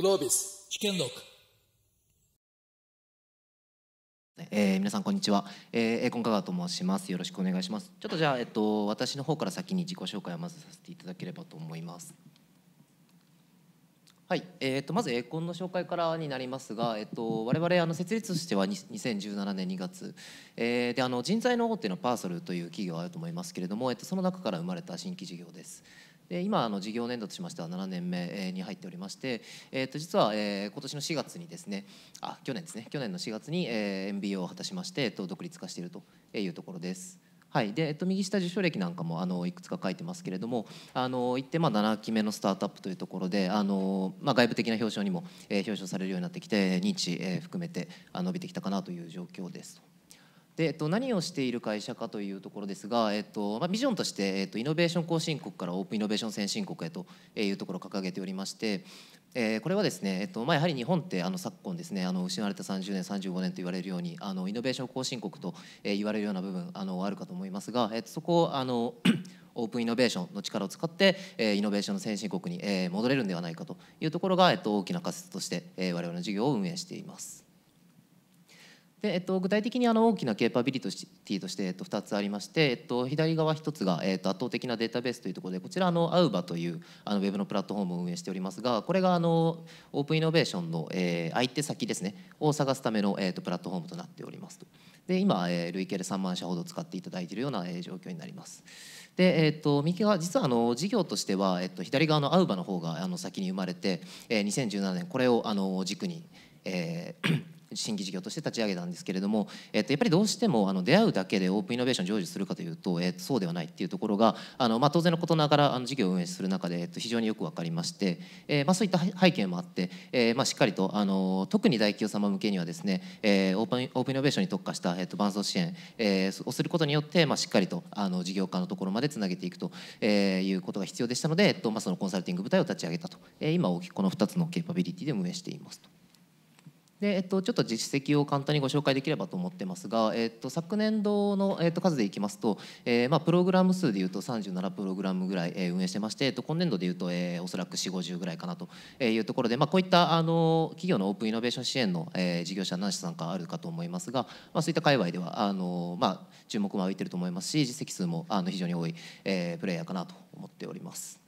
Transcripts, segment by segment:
Globis 試験録えー、皆さんこんにちは、えー、エコンカガと申しますよろしくお願いしますちょっとじゃあ、えっと、私の方から先に自己紹介をまずさせていただければと思いますはい、えー、とまずエコンの紹介からになりますが、えっと我々あの設立しては2017年2月、えー、であの人材の方っていうのはパーソルという企業があると思いますけれども、えっとその中から生まれた新規事業です。で今あの事業年度としましては7年目に入っておりまして、えー、と実は、えー、今年の4月にですねあ去年ですね去年の4月に、えー、MBO を果たしまして、えー、と独立化しているというところです。はいでえっと、右下受賞歴なんかもあのいくつか書いてますけれどもあの一定まあ7期目のスタートアップというところであの、まあ、外部的な表彰にも、えー、表彰されるようになってきて認知、えー、含めてあ伸びてきたかなという状況ですでえっと、何をしている会社かというところですが、えっとまあ、ビジョンとして、えっと、イノベーション後進国からオープンイノベーション先進国へというところを掲げておりまして、えー、これはですね、えっとまあ、やはり日本ってあの昨今ですねあの失われた30年35年と言われるようにあのイノベーション後進国と、え言われるような部分あのあるかと思いますが、えっと、そこをあの オープンイノベーションの力を使って、えー、イノベーションの先進国に、えー、戻れるんではないかというところが、えっと、大きな仮説として、えー、我々の事業を運営しています。でえっと、具体的にあの大きなケーパビリティとして、えっと、2つありまして、えっと、左側1つが、えっと、圧倒的なデータベースというところでこちらの AUBA というあのウェブのプラットフォームを運営しておりますがこれがあのオープンイノベーションの、えー、相手先ですねを探すための、えっと、プラットフォームとなっておりますとで今、えー、累計で3万社ほど使っていただいているような、えー、状況になります。で、えーと、右側実はあの事業としては、えーと、と左側のアウバの方があの先に生まれて、えー、2017年これをあの軸に、えー新規事業として立ち上げたんですけれども、えっと、やっぱりどうしてもあの出会うだけでオープンイノベーション成就するかというと、えっと、そうではないっていうところがあの、まあ、当然のことながらあの事業を運営する中で、えっと、非常によく分かりまして、えー、まあ、そういった背景もあって、えー、まあ、しっかりとあの特に大企業様向けにはですね、えー、オープンオープンイノベーションに特化した、えっと、伴走支援、えー、をすることによって、まあ、しっかりとあの事業化のところまでつなげていくと、えー、いうことが必要でしたので、えっとまあ、そのコンサルティング部隊を立ち上げたと、えー、今大きくこの2つのケーパビリティで運営していますと。でえっと、ちょっと実績を簡単にご紹介できればと思ってますが、えっと、昨年度の、えっと、数でいきますと、えーまあ、プログラム数でいうと37プログラムぐらい、えー、運営してまして、えっと、今年度でいうと、えー、おそらく4 5 0ぐらいかなというところで、まあ、こういったあの企業のオープンイノベーション支援の、えー、事業者何社さんかあるかと思いますが、まあ、そういった界隈ではあの、まあ、注目も浴びてると思いますし実績数もあの非常に多い、えー、プレイヤーかなと思っております。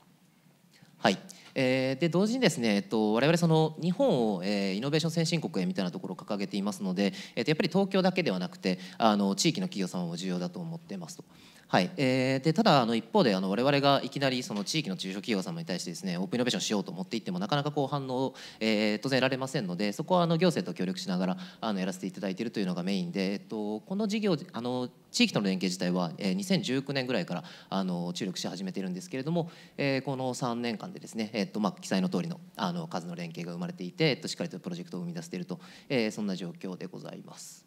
はい、えー、で同時にですね、えっと、我々その日本を、えー、イノベーション先進国へみたいなところを掲げていますので、えっと、やっぱり東京だけではなくてあの地域の企業様も重要だと思ってますと。はい、えー、でただあの一方であの我々がいきなりその地域の中小企業様に対してですねオープンイノベーションしようと思っていってもなかなかこう反応、えー、当然得られませんのでそこはあの行政と協力しながらあのやらせていただいているというのがメインで、えっと、この事業あの地域との連携自体は、えー、2019年ぐらいからあの注力し始めているんですけれども、えー、この3年間でですね、えっとまあ、記載の通りのあの数の連携が生まれていて、えっと、しっかりとプロジェクトを生み出していると、えー、そんな状況でございます。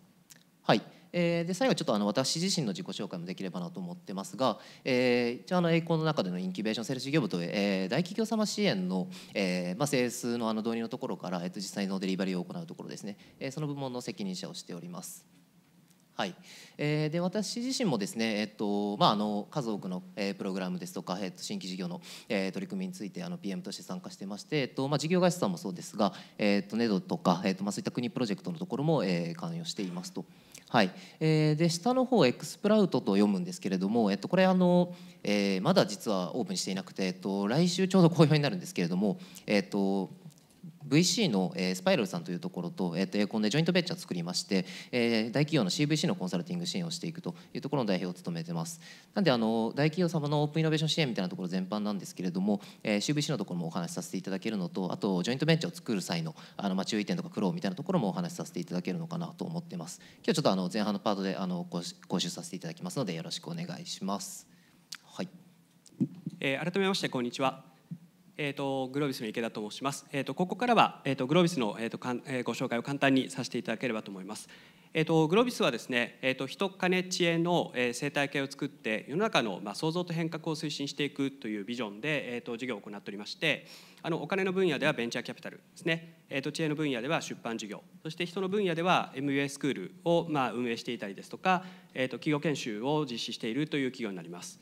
はいえー、で最後ちょっとあの私自身の自己紹介もできればなと思ってますが、えー、一応あの栄光の中でのインキュベーションセル事業部と、えー、大企業様支援の、えーまあ、整数のあの導入のところから、えー、と実際のデリバリーを行うところですね、えー、その部門の責任者をしております。はい、えー、で私自身もですね、えっとまあ、あの数多くの、えー、プログラムですとか、えっと、新規事業の、えー、取り組みについてあの PM として参加してまして、えとまあ、事業会社さんもそうですが、えっと、ネドとか、えっとまあ、そういった国プロジェクトのところも、えー、関与していますと。はい、えー、で下の方エクスプラウトと読むんですけれども、えっと、これあの、えー、まだ実はオープンしていなくて、えっと、来週ちょうど公表になるんですけれども、えっと、VC の、えスパイラルさんというところと,、えー、とエアコンでジョイントベンチャーを作りまして、えー、大企業の CVC のコンサルティング支援をしていくというところの代表を務めてますなんであの大企業様のオープンイノベーション支援みたいなところ全般なんですけれども、えー、CVC のところもお話しさせていただけるのとあとジョイントベンチャーを作る際のあの、まあ、注意点とか苦労みたいなところもお話しさせていただけるのかなと思ってます今日ちょっとあの前半のパートであの講習させていただきますのでよろしくお願いしますはい、えー、改めましてこんにちはえーと、グロービスの池田と申します、えーと、ここからは、えーと、とグロービスの、えーとかんえー、ご紹介を簡単にさせていただければと思います、えー、とグロービスはですね、えー、と人金知恵の、えー、生態系を作って世の中の、まあ、創造と変革を推進していくというビジョンで、えー、と事業を行っておりましてあのお金の分野ではベンチャーキャピタルですね、えー、と知恵の分野では出版事業そして人の分野では MUA スクールを、まあ、運営していたりですとか、えー、と企業研修を実施しているという企業になります。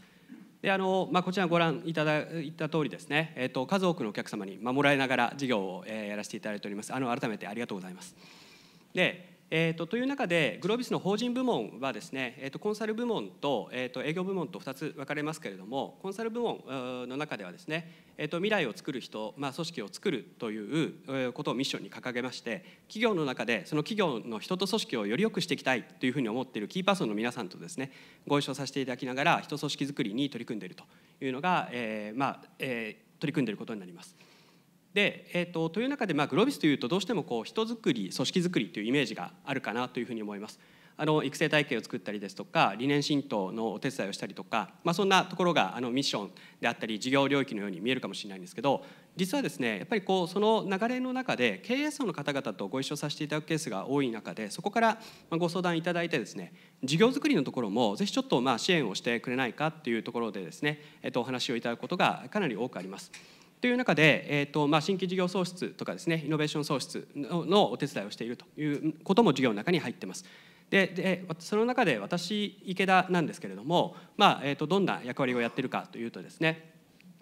であのまあ、こちらご覧いただいた通りですね、えーと、数多くのお客様に守られながら事業を、えー、やらせていただいておりますあの改めてありがとうございますでえーと、という中でグロービスの法人部門はですね、えーと、コンサル部門と,、えーと、営業部門と2つ分かれますけれどもコンサル部門の中ではですね、えー、と未来を作る人、まあ、組織を作るということをミッションに掲げまして企業の中でその企業の人と組織をより良くしていきたいというふうに思っているキーパーソンの皆さんとですねご一緒させていただきながら人組織づくりに取り組んでいるというのが、えーまあえー、取り組んでいることになります。で、えーと、という中で、まあ、グロービスというとどうしてもこう人づくり組織づくりというイメージがあるかなというふうに思います。あの育成体系を作ったりですとか理念浸透のお手伝いをしたりとか、まあ、そんなところがあのミッションであったり事業領域のように見えるかもしれないんですけど実はですねやっぱりこうその流れの中で経営層の方々とご一緒させていただくケースが多い中でそこからご相談いただいてですね事業づくりのところもぜひちょっとまあ支援をしてくれないかっていうところでですね、えっと、お話をいただくことがかなり多くあります。という中で、えーとまあ、新規事業創出とかですねイノベーション創出のお手伝いをしているということも授業の中に入ってます。ででその中で私池田なんですけれども、まあえーと、どんな役割をやってるかというとですね、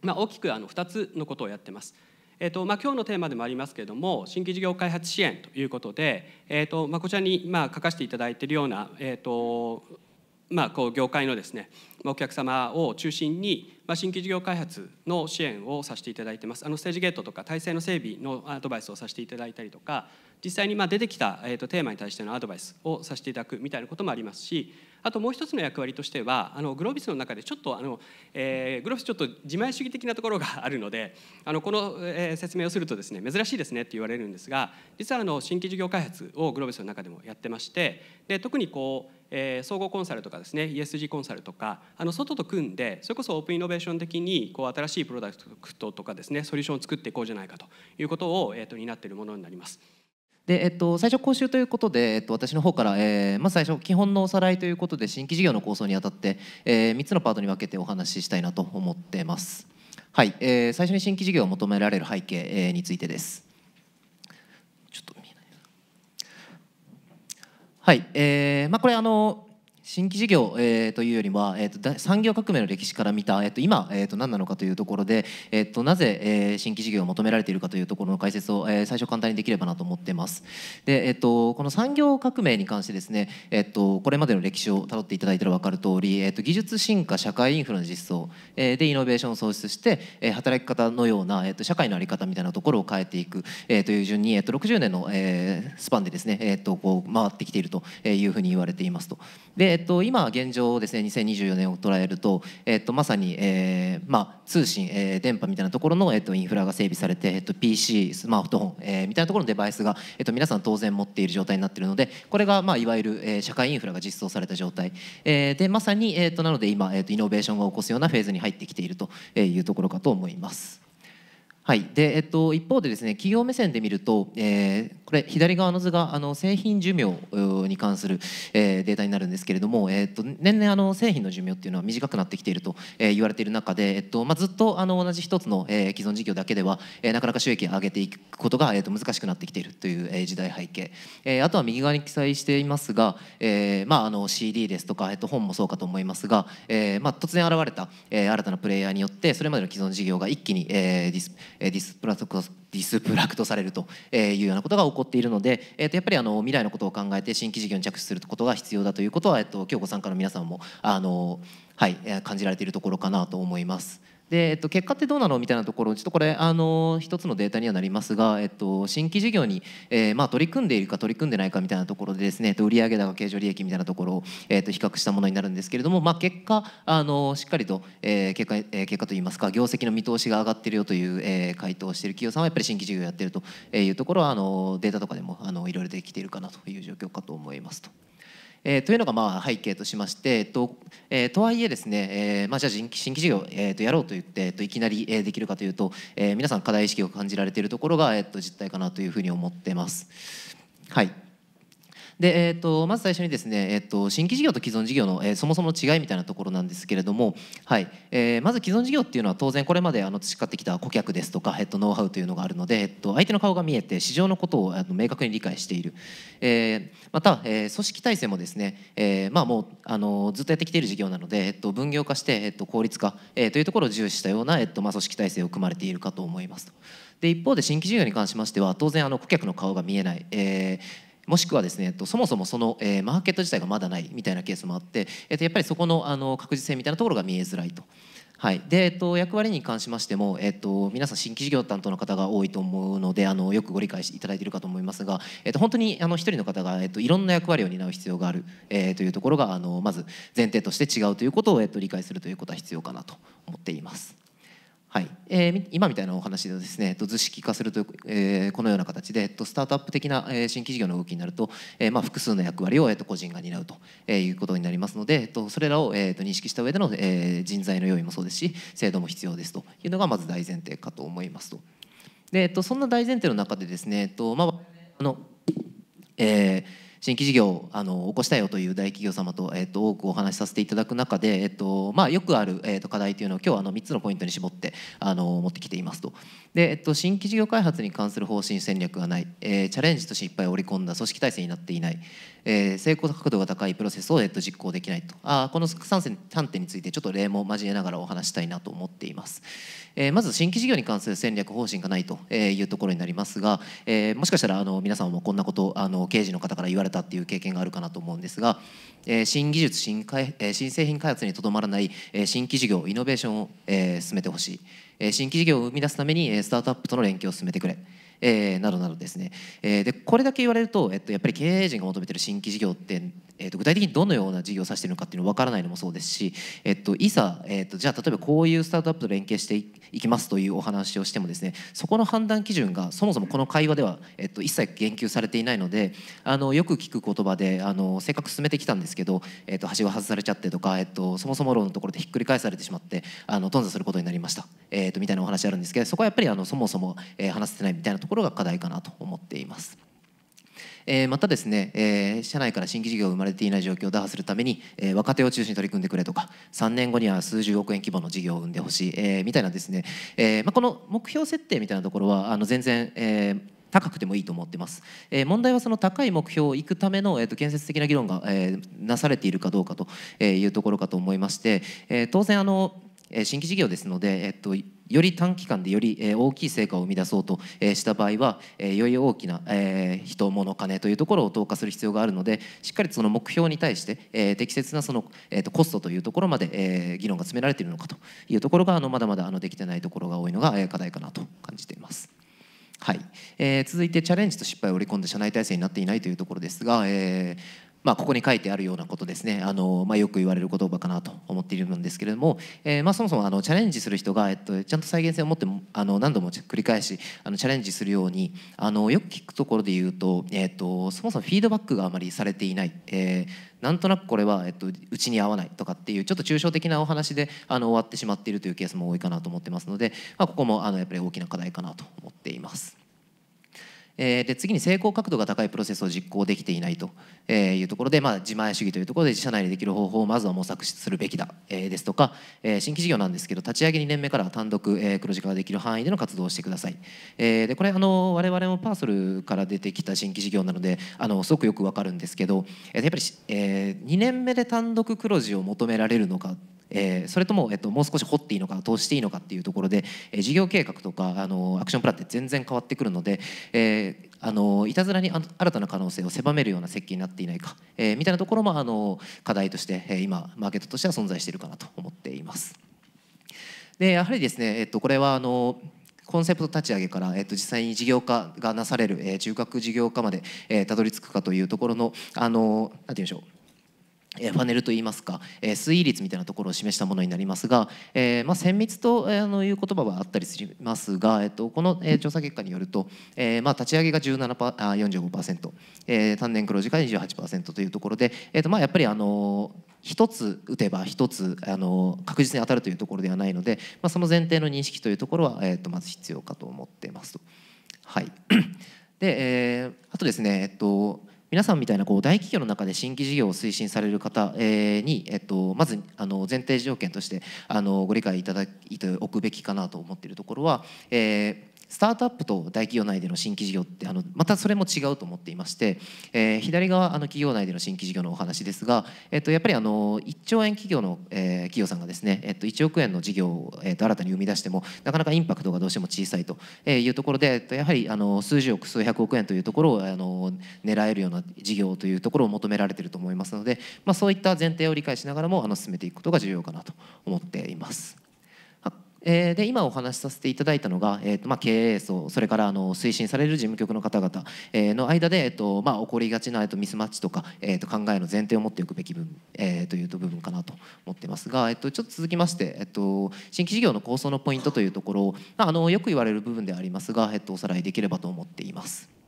まあ、大きくあの2つのことをやってます。えーとまあ、今日のテーマでもありますけれども新規事業開発支援ということで、えーとまあ、こちらにまあ書かせていただいているような、えーとまあ、こう業界のですねお客様を中心にまあ、新規事業開発の支援をさせていただいてますあのステージゲートとか体制の整備のアドバイスをさせていただいたりとか実際にまあ出てきた、えー、とテーマに対してのアドバイスをさせていただくみたいなこともありますしあともう一つの役割としてはあのグロービスの中でちょっとあの、えー、グロービスちょっと自前主義的なところがあるのであのこの、えー、説明をするとですね珍しいですねって言われるんですが実はあの新規事業開発をグロービスの中でもやってましてで特にこうえー、総合コンサルとかですね ESG コンサルとかあの外と組んでそれこそオープンイノベーション的にこう新しいプロダクトとかですねソリューションを作っていこうじゃないかということを、えー、と担っているものになります。でえっと、最初講習ということで、えっと、私の方から、えー、まず最初基本のおさらいということで新規事業の構想にあたって、えー、3つのパートに分けてお話ししたいなと思ってます、はいえー、最初に新規事業を求められる背景、えー、についてですはい、えーまあ、これあの新規事業、えー、というよりは、えーと、産業革命の歴史から見た、えーと、今、えーと、何なのかというところで、えー、となぜ、えー、新規事業を求められているかというところの解説を、えー、最初簡単にできればなと思ってます。で、えー、とこの産業革命に関してですね、えー、とこれまでの歴史をたどっていただいたら分かる通り、えー、と技術進化社会インフラの実装、えー、でイノベーションを創出して、えー、働き方のような、えー、と社会の在り方みたいなところを変えていく、えー、という順に、えー、と60年の、えー、スパンでですね、えー、とこう回ってきているというふうに言われていますと。でっと、今現状ですね2024年を捉えると、えっと、まさに、えーまあ、通信、えー、電波みたいなところの、えっと、インフラが整備されて、えっと、PC スマートフォン、えー、みたいなところのデバイスが、えっと、皆さん当然持っている状態になっているのでこれが、まあ、いわゆる、えー、社会インフラが実装された状態、えー、でまさに、えっと、なので今、えっと、イノベーションが起こすようなフェーズに入ってきているというところかと思います。はい、で、えっと、一方でですね、企業目線で見ると、えー、これ左側の図があの製品寿命に関する、えー、データになるんですけれども、えー、っと年々あの製品の寿命っていうのは短くなってきていると、え言われている中で、えっとまあ、ずっとあの同じ一つの、え既存事業だけでは、えなかなか収益を上げていくことが、えっと難しくなってきているという、え時代背景、えあとは右側に記載していますが、えまああの CD ですとか、えっと本もそうかと思いますが、えまあ突然現れた、え新たなプレイヤーによってそれまでの既存事業が一気に、えディスディスプラクトディスプラクトされるというようなことが起こっているので、えっとやっぱりあの未来のことを考えて新規事業に着手することが必要だということは、えっと今日ご参加の皆さんもあの、はい、感じられているところかなと思います。で、えっと、結果ってどうなのみたいなところちょっとこれあの一つのデータにはなりますが、えっと、新規事業に、えー、まあ、取り組んでいるか取り組んでないかみたいなところでですね、えっと、売上高経常利益みたいなところを、えっと、比較したものになるんですけれども、まあ、結果あのしっかりと、えー、結果、えー、結果といいますか業績の見通しが上がってるよという、え回答をしている企業さんはやっぱり新規事業をやってるというところはあのデータとかでもあのいろいろできているかなという状況かと思いますと。えー、というのがまあ背景としまして、えっとえー、とはいえですね、えーまあ、じゃあ新規事業、えー、とやろうと言って、えっと、いきなり、えできるかというと、えー、皆さん課題意識を感じられているところが、えっと、実態かなというふうに思ってます。はいで、えーと、まず最初にですね、えーと、新規事業と既存事業の、えー、そもそもの違いみたいなところなんですけれども、はいえー、まず既存事業っていうのは当然これまであの培ってきた顧客ですとか、えーと、ノウハウというのがあるので、えー、と相手の顔が見えて市場のことをあの明確に理解している、えー、また、えー、組織体制もですね、えーまあ、もうあのずっとやってきている事業なので、えー、と分業化して、えー、と効率化、えー、というところを重視したような、えーとまあ、組織体制を組まれているかと思いますで一方で新規事業に関しましては当然あの顧客の顔が見えない、えーもしくはですね、えっと、そもそもその、えー、マーケット自体がまだないみたいなケースもあって、えっと、やっぱりそこのあの確実性みたいなところが見えづらいと。はい、で、えっと、役割に関しましても、えっと、皆さん新規事業担当の方が多いと思うのであのよくご理解いただいているかと思いますが、えっと、本当にあの一人の方が、えっと、いろんな役割を担う必要がある、えー、というところがあのまず前提として違うということを、えっと、理解するということは必要かなと思っています。はいえー、今みたいなお話でですね図式化すると、えこのような形でスタートアップ的な新規事業の動きになると、えま複数の役割を、えと個人が担うと、えいうことになりますので、えとそれらを、えと認識した上での、え人材の用意もそうですし制度も必要ですというのがまず大前提かと思いますと。でえとそんな大前提の中でですね、えとまあ、あのえー新規事業をあの起こしたよという大企業様と,、えー、と多くお話しさせていただく中で、えーとまあ、よくある、えー、と課題というのを今日あの3つのポイントに絞ってあの持ってきていますと。で、えー、と新規事業開発に関する方針戦略がない、えー、チャレンジと失敗を織り込んだ組織体制になっていない、えー、成功角度が高いプロセスを、えっと、実行できないとあこの 3, 点3点についてちょっと例も交えながらお話したいなと思っています、えー、まず新規事業に関する戦略方針がないというところになりますが、えー、もしかしたらあの皆さんもこんなことあの刑事の方から言われたっていう経験があるかなと思うんですが、えー、新技術新開、えー、新製品開発にとどまらない、えー、新規事業イノベーションを、えー、進めてほしい、えー、新規事業を生み出すために、えー、スタートアップとの連携を進めてくれえー、などなどですね、えー、でこれだけ言われると、えっと、やっぱり経営陣が求めてる新規事業って、えっと、具体的にどのような事業を指してるのかっていうの分からないのもそうですし、えっと、いざ、えっと、じゃあ例えばこういうスタートアップと連携していきますというお話をしてもですねそこの判断基準がそもそもこの会話では、えっと、一切言及されていないのであのよく聞く言葉であのせっかく進めてきたんですけど、えっと、端が外されちゃってとか、えっと、そもそも論のところでひっくり返されてしまってあの頓挫することになりました、えっと、みたいなお話あるんですけどそこはやっぱりあのそもそも、えー、話せてないみたいなところころが課題かなと思っています。えまたですね、え社内から新規事業が生まれていない状況を打破するために、え若手を中心に取り組んでくれとか3年後には数十億円規模の事業を生んでほしい、えみたいなですね、えまこの目標設定みたいなところはあの全然、え高くてもいいと思ってます、え問題はその高い目標をいくための、えと建設的な議論が、えなされているかどうかというところかと思いまして、え当然あの新規事業ですので、えっと、より短期間でより大きい成果を生み出そうとした場合はより大きな人物金というところを投下する必要があるのでしっかりその目標に対して適切なそのコストというところまで議論が詰められているのかというところがまだまだできてないところが多いのが課題かなと感じています。はいえー、続いてチャレンジと失敗を織り込んだ社内体制になっていないというところですが、えーまあ、ここに書いてあるようなことですねあの、まあ、よく言われる言葉かなと思っているんですけれども、えー、まあ、そもそもあのチャレンジする人が、えっと、ちゃんと再現性を持ってあの何度も繰り返しあのチャレンジするようにあのよく聞くところで言うと,、えっとそもそもフィードバックがあまりされていない、えー、なんとなくこれは、えっと、うちに合わないとかっていうちょっと抽象的なお話であの終わってしまっているというケースも多いかなと思ってますので、まあ、ここもあのやっぱり大きな課題かなと思っています。えで次に成功角度が高いプロセスを実行できていないというところで、まあ、自前主義というところで自社内でできる方法をまずは模索するべきだ、えですとか、え新規事業なんですけど立ち上げ2年目から単独、え黒字化ができる範囲での活動をしてください、えでこれあの我々もパーソルから出てきた新規事業なのであのすごくよくわかるんですけど、えやっぱり、え2年目で単独黒字を求められるのかっえー、それとも、えっと、もう少し掘っていいのか投資していいのかっていうところで、えー、事業計画とかあのアクションプランって全然変わってくるので、えー、あのいたずらに新たな可能性を狭めるような設計になっていないか、えー、みたいなところもあの課題として、えー、今マーケットとしては存在しているかなと思っています。でやはりですね、えっと、これはあのコンセプト立ち上げから、えっと、実際に事業化がなされる、えー、中核事業化まで、えー、たどり着くかというところのあのなんて言うんでしょうファネルといいますか、え推移率みたいなところを示したものになりますが、えーまあ、綿密と、えのいう言葉はあったりしますが、えっとこの、え調査結果によると、えーまあ、立ち上げが17パあ45%、えー、単年黒字化28%というところで、えーとまあ、やっぱりあのー一つ打てば一つあの確実に当たるというところではないので、まあ、その前提の認識というところは、えー、とまず必要かと思ってますと。はい、で、えー、あとですね、えっと皆さんみたいなこう大企業の中で新規事業を推進される方に、えっと、まずあの前提条件としてあのご理解いただいておくべきかなと思っているところは、えースタートアップと大企業内での新規事業ってあのまたそれも違うと思っていまして、えー、左側あの企業内での新規事業のお話ですが、えっと、やっぱりあの1兆円企業の、えー、企業さんがですね、えっと、1億円の事業を、えっと、新たに生み出してもなかなかインパクトがどうしても小さいというところで、えっと、やはりあの数十億数百億円というところをあの狙えるような事業というところを求められていると思いますので、まあ、そういった前提を理解しながらもあの進めていくことが重要かなと思っています。えー、で今お話しさせていただいたのが、えーとまあ、経営層それからあの推進される事務局の方々、えー、の間で、えーとまあ、起こりがちな、えー、とミスマッチとか、えー、と考えの前提を持っておくべき分、えー、という部分かなと思ってますが、えー、とちょっと続きまして、えー、と新規事業の構想のポイントというところを、まあ、あのよく言われる部分でありますが、えー、とおさらいできればと思っています。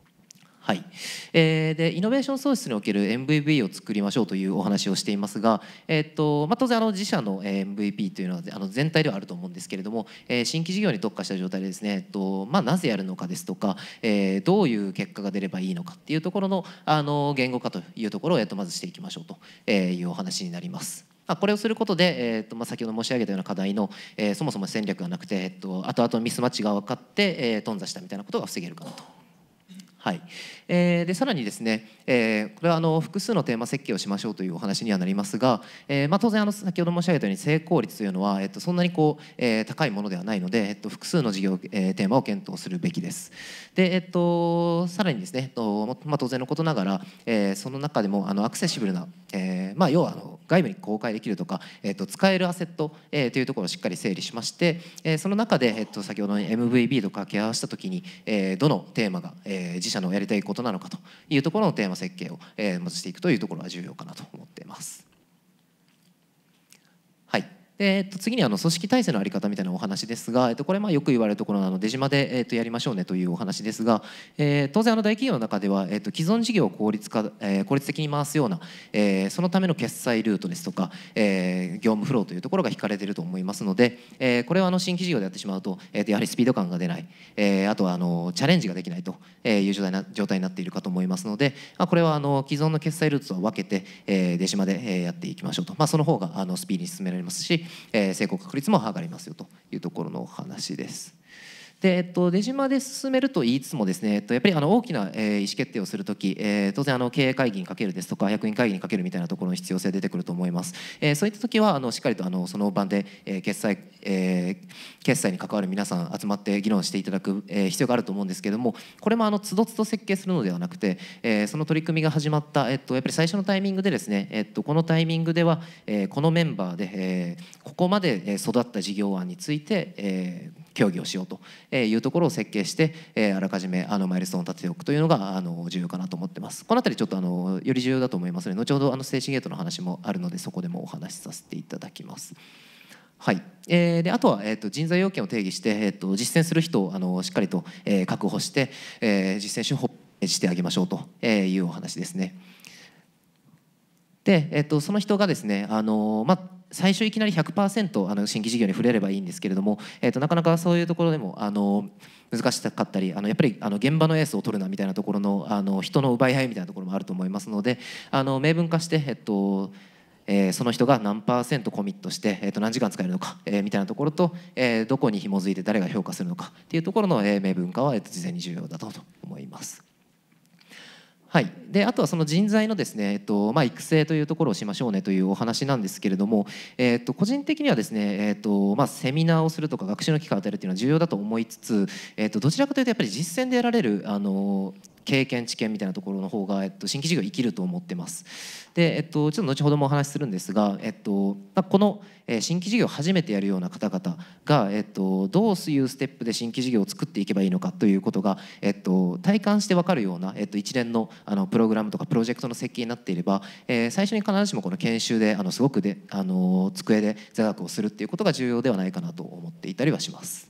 はい、えー、でイノベーション創出における MVP を作りましょうというお話をしていますが、えー、っとまあ、当然あの自社の MVP というのはあの全体ではあると思うんですけれども、えー、新規事業に特化した状態でですね、えっとまあ、なぜやるのかですとか、えー、どういう結果が出ればいいのかっていうところのあの言語化というところを、えっと、まずしていきましょうというお話になります。まあ、これをすることで、えーとまあ、先ほど申し上げたような課題の、えー、そもそも戦略がなくて、えー、と後々ミスマッチが分かって、えー、頓挫したみたいなことが防げるかなとはいえー、でさらにですね、えー、これはあの複数のテーマ設計をしましょうというお話にはなりますが、えーまあ、当然あの先ほど申し上げたように成功率というのは、えっと、そんなにこう、えー、高いものではないので、えっと、複数の事業、えー、テーマを検討するべきです。で、えっと、さらにですね、えっとまあ、当然のことながら、えー、その中でもあのアクセシブルな、えーまあ、要はあの外部に公開できるとか、えー、と使えるアセット、えー、というところをしっかり整理しまして、えー、その中で、えっと、先ほどの MVB と掛け合わせた時に、えー、どのテーマが、えー、自社のやりたいことことなのかというところのテーマ設計を、えまずしていくというところが重要かなと思っています。で、えっと、次にあの組織体制の在り方みたいなお話ですが、えっと、これまあよく言われるところのあの出島で、えっと、やりましょうねというお話ですが、えー、当然あの大企業の中では、えっと、既存事業を効率化、えー、効率的に回すような、えー、そのための決済ルートですとか、えー、業務フローというところが引かれていると思いますので、えー、これはあの新規事業でやってしまうと、えとやはりスピード感が出ない、えー、あとはあのチャレンジができないという状態な状態になっているかと思いますので、まあ、これはあの既存の決済ルートとは分けて、えー、出島でやっていきましょうと、まあ、その方があのスピーディーに進められますしえ成功確率も上がりますよというところのお話です。で、えっと、出島で進めると言いつつもですね、えっと、やっぱりあの大きな、えー、意思決定をするとき、えー、当然あの経営会議にかけるですとか役員会議にかけるみたいなところの必要性出てくると思います、えー、そういったときはあのしっかりとあのその場で、えー、決済、えー、決済に関わる皆さん集まって議論していただく、えー、必要があると思うんですけれどもこれもあの都度都度設計するのではなくて、えー、その取り組みが始まった、えっと、やっぱり最初のタイミングでですね、えっと、このタイミングでは、えー、このメンバーで、えー、ここまで育った事業案について、えー競技をしようというところを設計して、えあらかじめあのマイルストーンを立てておくというのがあの重要かなと思ってます。この辺りちょっとあのより重要だと思いますの、で後ほどあの精神ゲートの話もあるのでそこでもお話しさせていただきます。はい、えー、であとは、えーと、人材要件を定義して、えーと、実践する人をあのしっかりと、えー、確保して、えー、実践手法してあげましょうというお話ですね。で、えーと、とその人がですねあの、まあ、最初いきなり100%あの新規事業に触れればいいんですけれども、えーと、なかなかそういうところでもあの難しかったりあのやっぱりあの現場のエースを取るなみたいなところのあの人の奪い合いみたいなところもあると思いますのであの明文化して、えっとえー、その人が何パーセントコミットして、えー、と何時間使えるのか、えー、みたいなところと、えー、どこに紐づいて誰が評価するのかっていうところの、えー、明文化は、えー、と事前に重要だと思います。はい、であとはその人材のですね、えっとまあ、育成というところをしましょうねというお話なんですけれども、えっと、個人的にはですね、えっとまあ、セミナーをするとか学習の機会を与えるというのは重要だと思いつつ、えっと、どちらかというとやっぱり実践で得られるあの経験知見みたいなところの方が、えっと、新規事業生きると思ってます。で、えっと、ちょっと後ほどもお話しするんですが、えっと、この、え新規事業を初めてやるような方々が、えっと、どういうステップで新規事業を作っていけばいいのかということが、えっと、体感して分かるような、えっと、一連のあのプログラムとかプロジェクトの設計になっていれば、えー、最初に必ずしもこの研修であのすごくであの机で座学をするっていうことが重要ではないかなと思っていたりはします。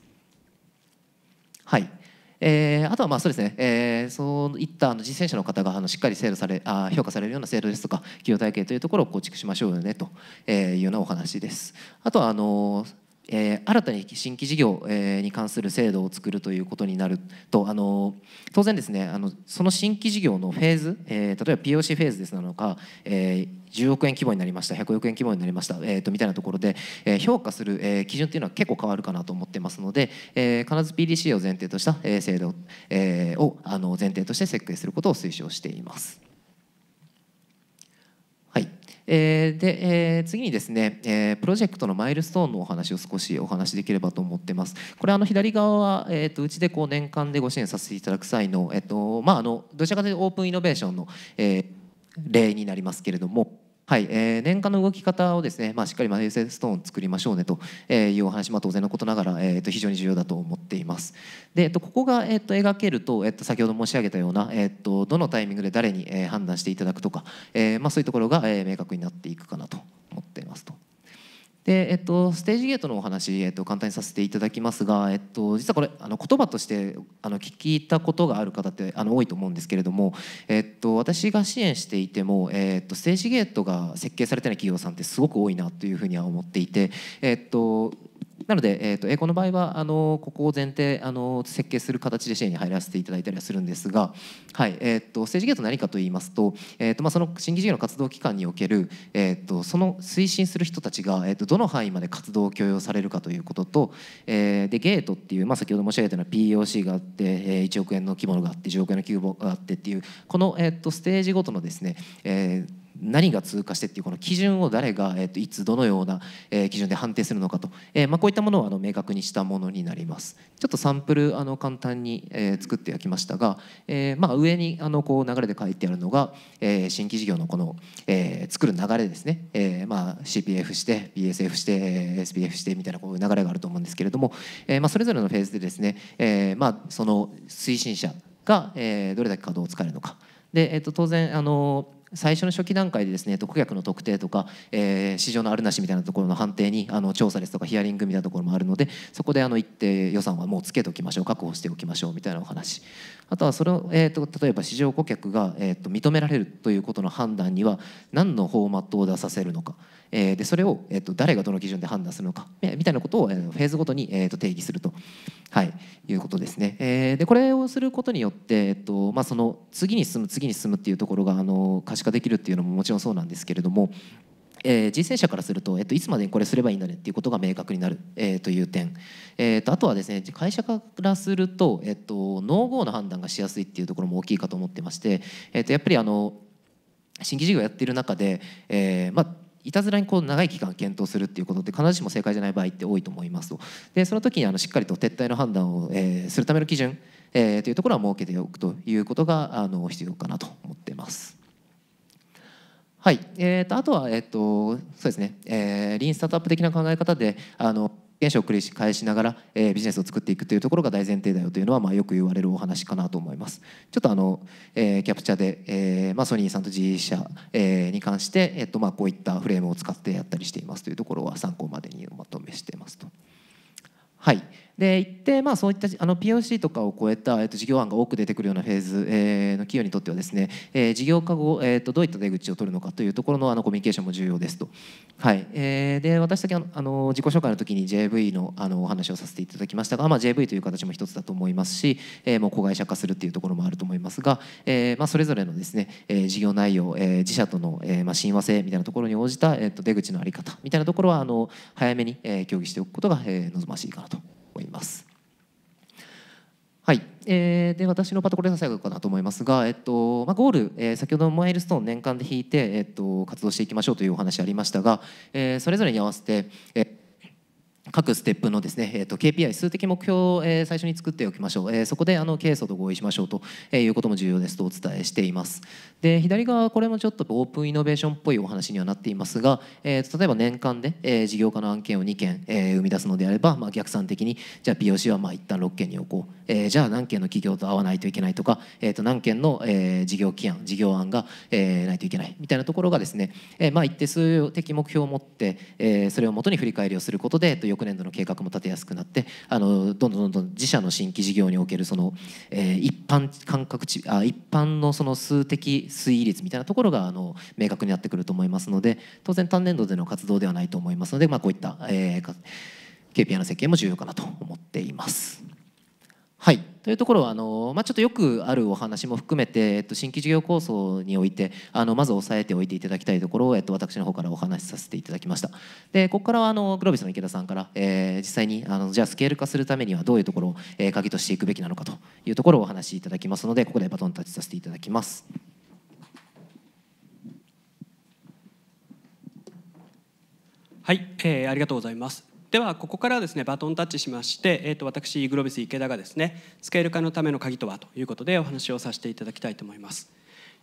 はいえー、あとはまあそうですね、えー、そういったあの実践者の方があのしっかり制度されあ評価されるような制度ですとか企業体系というところを構築しましょうよねというようなお話です。あとはあのーえー、新たに新規事業、えー、に関する制度を作るということになるとあの当然ですねあのその新規事業のフェーズ、えー、例えば POC フェーズですなのか、え10億円規模になりました100億円規模になりました、えーと、みたいなところで、えー、評価する、えー、基準っていうのは結構変わるかなと思ってますので、えー、必ず PDCA を前提とした、え制度、えをあの前提として設計することを推奨しています。えー、で、えー、次にですね、えー、プロジェクトのマイルストーンのお話を少しお話しできればと思ってます。これあの左側は、えーと、うちでこう年間でご支援させていただく際の、えーとまあ、あのどちらかというとオープンイノベーションの、えー、例になりますけれども。はい、えー、年間の動き方をですね、まあ、しっかり、まあ、衛星ストーンを作りましょうねというお話、まあ、当然のことながら、えー、と非常に重要だと思っています。で、えとここが、えー、と描けると,、えー、と先ほど申し上げたような、えー、とどのタイミングで誰に、え判断していただくとか、えーまあ、そういうところが、え明確になっていくかなと思っていますと。でえっと、ステージゲートのお話、えっと、簡単にさせていただきますが、えっと、実はこれあの言葉としてあの聞いたことがある方ってあの多いと思うんですけれども、えっと、私が支援していても、えっと、ステージゲートが設計されてない企業さんってすごく多いなというふうには思っていて、えっと、なので、えーと、との場合はあのここを前提あの設計する形で支援に入らせていただいたりはするんですが、はいえーと、政治ゲート何かと言いますと,、えーとまあ、その新規事業の活動期間における、えーと、とその推進する人たちが、えー、とどの範囲まで活動を許容されるかということと、えー、でゲートっていう、まあ、先ほど申し上げたような POC があって、えー、1億円の規模があって10億円の規模があってっていうこの、えー、とステージごとのですね、えー何が通過してっていうこの基準を誰が、えー、といつどのような、えー、基準で判定するのかと、えーまあ、こういったものをあの明確にしたものになりますちょっとサンプルあの簡単に、えー、作ってきましたが、えーまあ、上にあのこう流れで書いてあるのが、えー、新規事業のこの、えー、作る流れですね、えーまあ、CPF して BSF して SPF してみたいなこういう流れがあると思うんですけれども、えーまあ、それぞれのフェーズでですね、えーまあ、その推進者が、えー、どれだけ稼働を使えるのかで、えー、と当然あのー最初の初期段階でですね顧客の特定とか、えー、市場のあるなしみたいなところの判定にあの調査ですとかヒアリングみたいなところもあるのでそこであの一定予算はもうつけておきましょう確保しておきましょうみたいなお話あとはそれを、えーと、例えば市場顧客が、えーと、認められるということの判断には何のフォーマットを出させるのか、えー、でそれを、えーと、と誰がどの基準で判断するのかみたいなことを、えー、フェーズごとに、えー、と定義するとはい、いうことですね。えー、でこれをすることによって、えっとまあ、その次に進む次に進むっていうところがあの可視化できるっていうのももちろんそうなんですけれども。えー、実践者からすると、えっと、いつまでにこれすればいいんだねっていうことが明確になる、えー、という点、えー、とあとはですね会社からすると、えっと、ノーゴーの判断がしやすいっていうところも大きいかと思ってまして、えっと、やっぱりあの新規事業やってる中で、えーまあ、いたずらにこう長い期間検討するっていうことって必ずしも正解じゃない場合って多いと思いますとでその時にあのしっかりと撤退の判断を、えー、するための基準、えー、というところは設けておくということがあの必要かなと思ってます。はいえーと、とあとは、えーとそうですねえー、リーンスタートアップ的な考え方であの原資を繰り返しながら、えー、ビジネスを作っていくというところが大前提だよというのは、まあ、よく言われるお話かなと思います。ちょっとあの、えー、キャプチャで、えーまあ、ソニーさんと GE 社、えー、に関して、えーとまあ、こういったフレームを使ってやったりしていますというところは参考までにまとめしてますと。はいでって、まあ、そういったあの POC とかを超えた、えー、と事業案が多く出てくるようなフェーズ、えー、の企業にとってはですね、えー、事業化後、えー、とどういった出口を取るのかというところのあのコミュニケーションも重要ですと、はいえー、で私けあの自己紹介の時に JV のあのお話をさせていただきましたが、まあ、JV という形も一つだと思いますし、えー、もう子会社化するっていうところもあると思いますが、えーまあ、それぞれのですね、えー、事業内容、えー、自社との、えーまあ、親和性みたいなところに応じた、えー、と出口のあり方みたいなところはあの早めに、えー、協議しておくことが、えー、望ましいかなと。思います。はいえー、で私のパトコれが最後かなと思いますが、えっとまあ、ゴール、えー、先ほどのマイルストーン年間で引いて、えっと、活動していきましょうというお話ありましたが、えー、それぞれに合わせて、えー各ステップのですね、えーと、KPI 数的目標を、えー、最初に作っておきましょう、えー、そこであの経営層と合意しましょうと、えー、いうことも重要ですとお伝えしていますで左側これもちょっとオープンイノベーションっぽいお話にはなっていますが、えー、例えば年間で、えー、事業化の案件を2件、えー、生み出すのであれば、まあ、逆算的にじゃあ POC はまあ一旦6件に置こう、えー、じゃあ何件の企業と会わないといけないとか、えー、と何件の、えー、事業規案事業案が、えー、ないといけないみたいなところがですね、えーまあ、一定数的目標を持って、えー、それをもとに振り返りをすることでという翌年度の計画も立てやすくなってあのどんどんどんどん自社の新規事業におけるその、えー、一般感覚値あ一般のその数的推移率みたいなところがあの明確になってくると思いますので当然単年度での活動ではないと思いますので、まあ、こういった、えー、KPI の設計も重要かなと思っています。はいというところはあの、まあ、ちょっとよくあるお話も含めて、えっと、新規事業構想においてあのまず押さえておいていただきたいところを、えっと、私の方からお話しさせていただきましたでここからはあのグロービスの池田さんから、えー、実際にあのじゃあスケール化するためにはどういうところを、えー、鍵としていくべきなのかというところをお話しいただきますのでここでバトンタッチさせていただきますはい、えー、ありがとうございますではここからですねバトンタッチしまして、えー、と私グロービス池田がですねスケール化のための鍵とはということでお話をさせていただきたいと思います。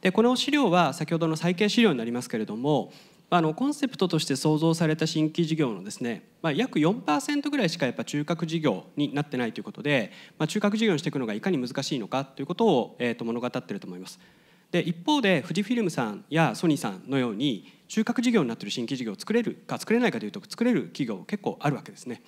でこの資料は先ほどの再建資料になりますけれどもあのコンセプトとして創造された新規事業のですね、まあ、約4%ぐらいしかやっぱ中核事業になってないということで、まあ、中核事業にしていくのがいかに難しいのかということを、えー、と物語ってると思います。で一方で富士フィルムさんやソニーさんのように中核事業になっている新規事業を作れるか作れないかというと作れる企業結構あるわけですね。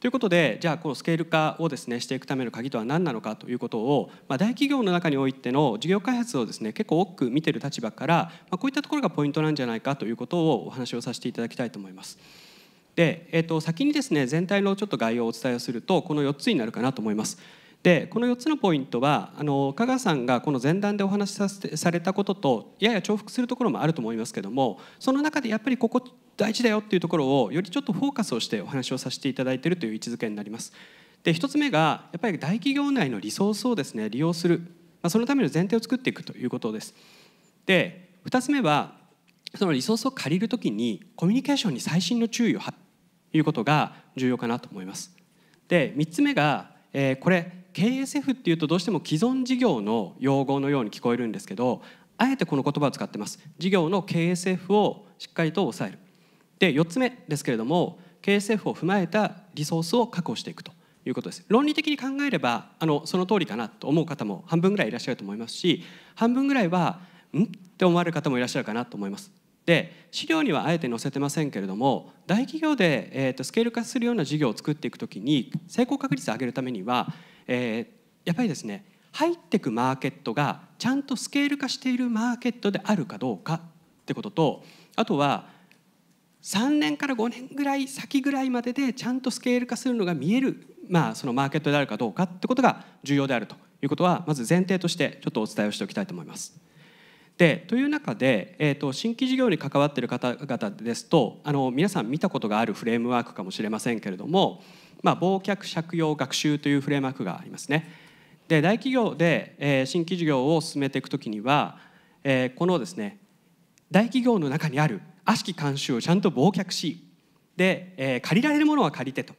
ということでじゃあこのスケール化をですねしていくための鍵とは何なのかということを、まあ、大企業の中においての事業開発をですね結構多く見てる立場から、まあ、こういったところがポイントなんじゃないかということをお話をさせていただきたいと思います。で、えー、と先にですね全体のちょっと概要をお伝えをするとこの4つになるかなと思います。でこの4つのポイントはあの香川さんがこの前段でお話しさされたこととやや重複するところもあると思いますけどもその中でやっぱりここ大事だよっていうところをよりちょっとフォーカスをしてお話をさせていただいているという位置づけになります。で1つ目がやっぱり大企業内のリソースをですね利用する、まあ、そのための前提を作っていくということです。で2つ目はそのリソースを借りるときにコミュニケーションに細心の注意を張るということが重要かなと思います。で3つ目が、えー、これ KSF っていうとどうしても既存事業の用語のように聞こえるんですけどあえてこの言葉を使ってます事業の KSF をしっかりと抑えるで4つ目ですけれども KSF を踏まえたリソースを確保していくということです論理的に考えればあのその通りかなと思う方も半分ぐらいいらっしゃると思いますし半分ぐらいはんって思われる方もいらっしゃるかなと思いますで資料にはあえて載せてませんけれども大企業で、えーと、とスケール化するような事業を作っていくときに成功確率を上げるためにはえー、やっぱりですね入ってくマーケットがちゃんとスケール化しているマーケットであるかどうかってこととあとは3年から5年ぐらい先ぐらいまででちゃんとスケール化するのが見える、まあ、そのマーケットであるかどうかってことが重要であるということはまず前提としてちょっとお伝えをしておきたいと思います。でという中で、えーと、新規事業に関わっている方々ですとあの皆さん見たことがあるフレームワークかもしれませんけれどもまあ、忘却借用学習というフレームワークがありますね。で大企業で、えー、新規事業を進めていくときには、えー、このですね大企業の中にある悪しき慣習をちゃんと忘却しで、えー、借りられるものは借りてと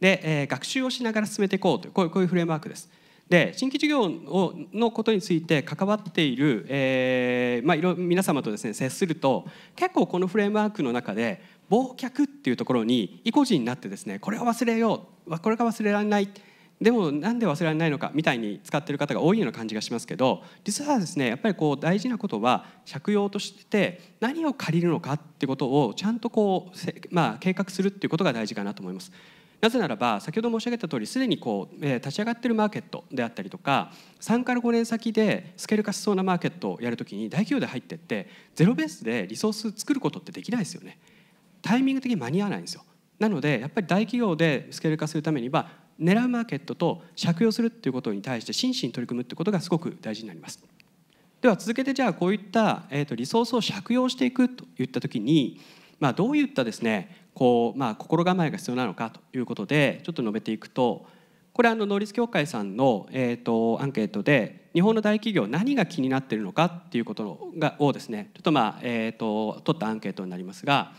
で、えー、学習をしながら進めていこうというこういうこういうフレームワークです。で新規事業をのことについて関わっている、えーまあ、いろ皆様とですね接すると結構このフレームワークの中で忘却っていうところに意固地になってですねこれは忘れようこれが忘れられないでもなんで忘れられないのかみたいに使ってる方が多いような感じがしますけど実はですねやっぱりこう大事なことは借用として何を借りるのかってことをちゃんとこう、まあ、計画するっていうことが大事かなと思います。なぜならば先ほど申し上げた通りすでにこう、え立ち上がっているマーケットであったりとか3から5年先でスケール化しそうなマーケットをやるときに大企業で入ってってゼロベースでリソース作ることってできないですよね。タイミング的に間に合わないんですよ。なのでやっぱり大企業でスケール化するためには狙うマーケットと借用するっていうことに対して真摯に取り組むってことがすごく大事になります。では続けてじゃあこういった、えー、とリソースを借用していくといった時に、まあ、どういったですねこう、まあ、心構えが必要なのかということでちょっと述べていくとこれあの能率協会さんの、えーと、アンケートで日本の大企業何が気になっているのかっていうことがをですねちょっとまあ、えーと取ったアンケートになりますが。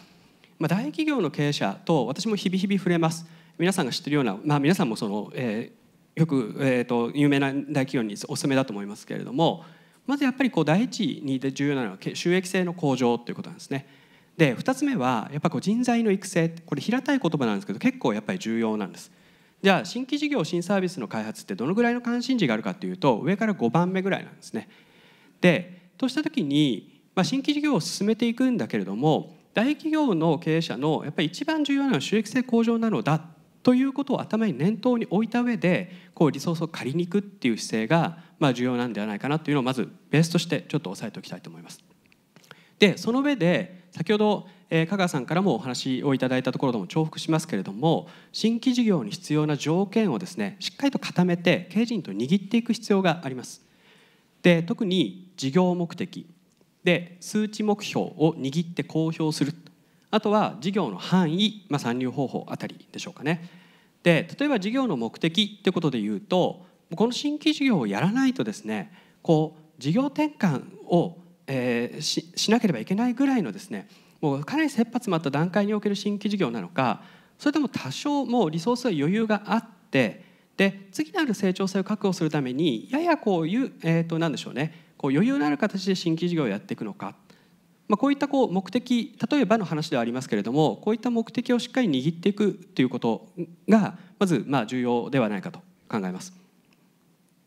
まあ、大企業の経営者と私も日々日々触れます皆さんが知ってるような、まあ、皆さんもその、えー、よく、えーと、有名な大企業におすすめだと思いますけれどもまずやっぱりこう第一に重要なのは収益性の向上ということなんですね。で2つ目はやっぱこう人材の育成これ平たい言葉なんですけど結構やっぱり重要なんです。じゃあ新規事業新サービスの開発ってどのぐらいの関心事があるかっていうと上から5番目ぐらいなんですね。でとした時に、まあ、新規事業を進めていくんだけれども大企業の経営者のやっぱり一番重要なのは収益性向上なのだということを頭に念頭に置いた上でこうリソースを借りに行くっていう姿勢がまあ重要なんではないかなというのをまずベースとしてちょっと押さえておきたいと思います。でその上で先ほど香川さんからもお話をいただいたところとも重複しますけれども新規事業に必要な条件をですねしっかりと固めて経営陣と握っていく必要があります。で特に事業目的で数値目標を握って公表するあとは事業の範囲、まあ、参入方法あたりでしょうかねで例えば事業の目的ってことで言うとこの新規事業をやらないとですねこう事業転換を、えー、ししなければいけないぐらいのですねもうかなり切羽詰まった段階における新規事業なのかそれとも多少もうリソースは余裕があってで次なる成長性を確保するためにややこういう、えー、と何でしょうねこう余裕のある形で新規事業をやっていくのか、まあ、こういったこう目的例えばの話ではありますけれどもこういった目的をしっかり握っていくということがまずまあ重要ではないかと考えます。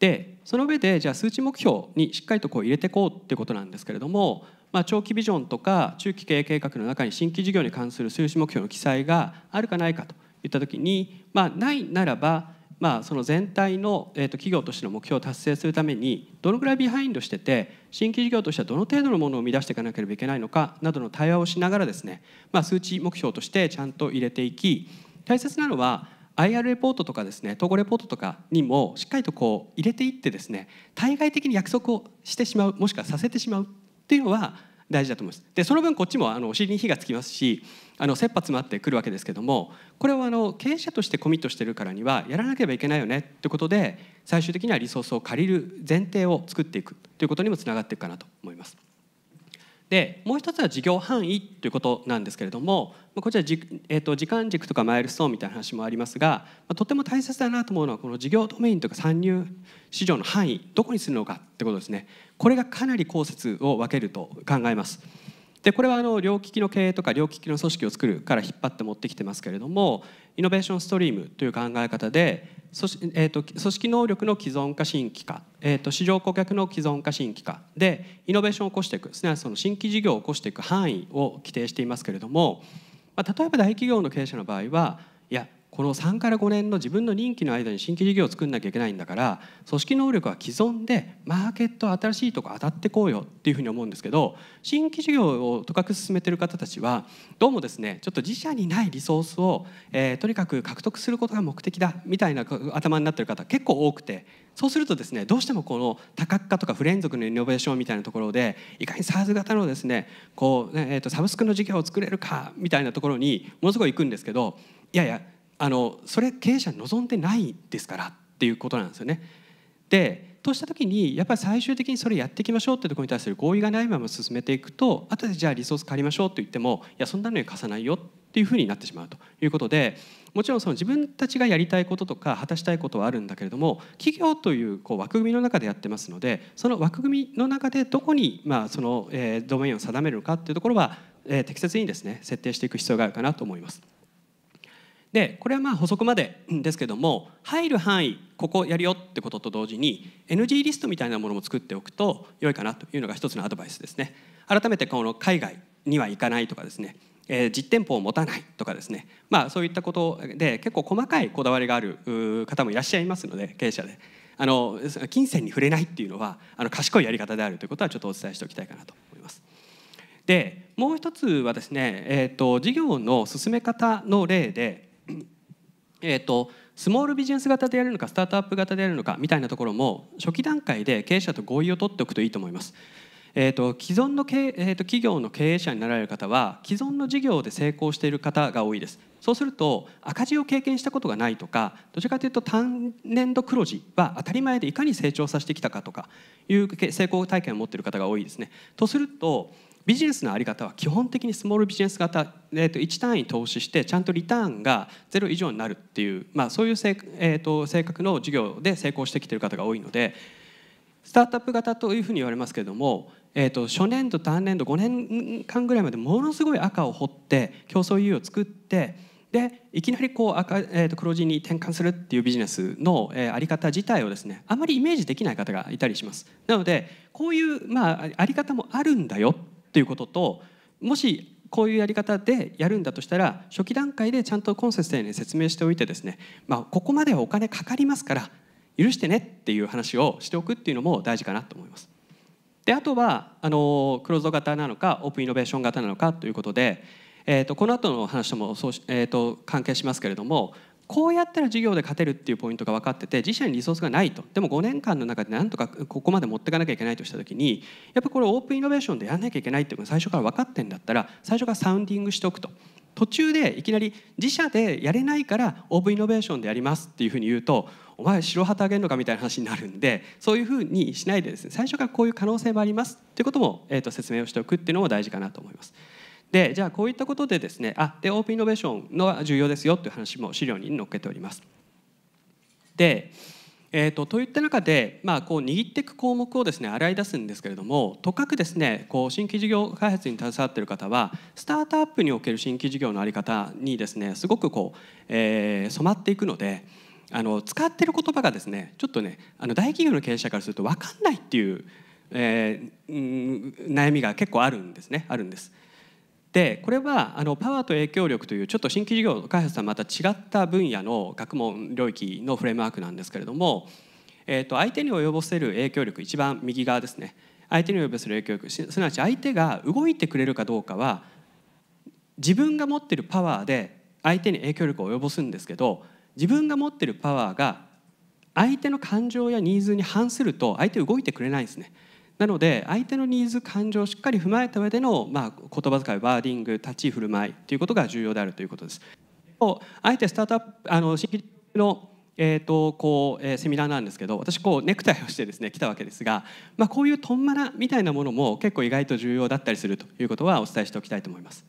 でその上でじゃあ数値目標にしっかりとこう入れていこうっていうことなんですけれども、まあ、長期ビジョンとか中期経営計画の中に新規事業に関する数値目標の記載があるかないかといった時に、まあ、ないならばまあ、その全体の、えー、と企業としての目標を達成するためにどのぐらいビハインドしてて新規事業としてはどの程度のものを生み出していかなければいけないのかなどの対話をしながらですね、まあ、数値目標としてちゃんと入れていき大切なのは IR レポートとかですね統合レポートとかにもしっかりとこう入れていってですね対外的に約束をしてしまうもしくはさせてしまうっていうのは大事だと思います。でその分こっちもあのお尻に火がつきますしあの切羽詰まってくるわけですけどもこれをあの経営者としてコミットしてるからにはやらなければいけないよねってことで最終的にはリソースを借りる前提を作っていくということにもつながっていくかなと思います。でもう一つは事業範囲ということなんですけれどもこちらじ、えーと、時間軸とかマイルストーンみたいな話もありますがとても大切だなと思うのはこの事業ドメインとか参入市場の範囲どこにするのかってことですねこれがかなり効説を分けると考えます。でこれはあの両利きの経営とか両利きの組織を作るから引っ張って持ってきてますけれども、イノベーションストリームという考え方で組織,、えーと、組織能力の既存化新規化、えーと市場顧客の既存化新規化でイノベーションを起こしていくすなわちその新規事業を起こしていく範囲を規定していますけれども、まあ、例えば大企業の経営者の場合はこの3から5年の自分の任期の間に新規事業を作んなきゃいけないんだから組織能力は既存でマーケット新しいとこ当たってこうよっていうふうに思うんですけど新規事業をとかく進めてる方たちはどうもですねちょっと自社にないリソースを、えー、とにかく獲得することが目的だみたいな頭になってる方結構多くてそうするとですねどうしてもこの多角化とか不連続のイノベーションみたいなところでいかに SARS 型のですねこう、えー、とサブスクの事業を作れるかみたいなところにものすごい行くんですけどいやいやあのそれ経営者望んでないですからっていうことなんですよね。でとした時にやっぱり最終的にそれやっていきましょうってところに対する合意がないまま進めていくと後でじゃあリソース借りましょうと言ってもいやそんなのに貸さないよっていうふうになってしまうということでもちろんその自分たちがやりたいこととか果たしたいことはあるんだけれども企業というこう枠組みの中でやってますのでその枠組みの中でどこにまあそのドメインを定めるのかっていうところは適切にですね設定していく必要があるかなと思います。でこれはまあ補足までですけども入る範囲ここやるよってことと同時に NG リストみたいなものも作っておくと良いかなというのが一つのアドバイスですね。改めてこの海外には行かないとかですねえー、実店舗を持たないとかですね、まあ、そういったことで結構細かいこだわりがある方もいらっしゃいますので経営者であの金銭に触れないっていうのはあの賢いやり方であるということはちょっとお伝えしておきたいかなと思います。でもう一つはですね、えーと、事業の進め方の例で えーと、スモールビジネス型でやるのかスタートアップ型でやるのかみたいなところも初期段階で経営者と合意を取っておくといいと思います。えーと、既存の経、えーと、と企業の経営者になられる方は既存の事業で成功している方が多いですそうすると赤字を経験したことがないとかどちらかというと単年度黒字は当たり前でいかに成長させてきたかとかいう成功体験を持っている方が多いですねとするとビジネスのあり方は基本的にスモールビジネス型、えー、と1単位投資してちゃんとリターンが0以上になるっていう、まあ、そういうえー、と性格の事業で成功してきてる方が多いのでスタートアップ型というふうに言われますけれども、えー、と初年度単年度5年間ぐらいまでものすごい赤を掘って競争優位を作ってでいきなりこう赤、えー、と黒字に転換するっていうビジネスの、えー、あり方自体をですねあまりイメージできない方がいたりします。なのでこういう、まあ、あり方もあるんだよということともしこういうやり方でやるんだとしたら初期段階でちゃんとコンセプトに説明しておいてですね、まあ、ここまではお金かかりますから許してねっていう話をしておくっていうのも大事かなと思います。であとはあのクローズド型なのかオープンイノベーション型なのかということで、えーと、とこの後の話ともそう、えーと関係しますけれどもこうやったら授業で勝てるっていうポイントが分かってて自社にリソースがないとでも5年間の中でなんとかここまで持っていかなきゃいけないとした時にやっぱこれオープンイノベーションでやんなきゃいけないっていうのが最初から分かってんだったら最初からサウンディングしておくと途中でいきなり自社でやれないからオープンイノベーションでやりますっていうふうに言うとお前白旗あげんのかみたいな話になるんでそういうふうにしないでですね最初からこういう可能性もありますっていうことも、えー、と説明をしておくっていうのも大事かなと思います。でじゃあこういったことでですねあでオープンイノベーションの重要ですよという話も資料に載っけております。でえーと、といった中で、まあ、こう握っていく項目をですね洗い出すんですけれどもとかくですねこう新規事業開発に携わっている方はスタートアップにおける新規事業の在り方にですねすごくこう、えー、染まっていくので。あの使ってる言葉がですねちょっとねあの大企業の経営者からすると分かんないっていう、えー、悩みが結構あるんですねあるんです。でこれはあのパワーと影響力というちょっと新規事業開発とはまた違った分野の学問領域のフレームワークなんですけれども、えー、と相手に及ぼせる影響力一番右側ですね相手に及ぼせる影響力すなわち相手が動いてくれるかどうかは自分が持ってるパワーで相手に影響力を及ぼすんですけど自分が持ってるパワーが相手の感情やニーズに反すると相手動いてくれないんですね。なので相手のニーズ感情をしっかり踏まえた上での、まあ、言葉遣いワーディング立ち振る舞いということが重要であるということです。あえてスタートアップあの新規のえーとこうえー、セミナーなんですけど私こうネクタイをしてですね来たわけですが、まあ、こういうとんまらみたいなものも結構意外と重要だったりするということはお伝えしておきたいと思います。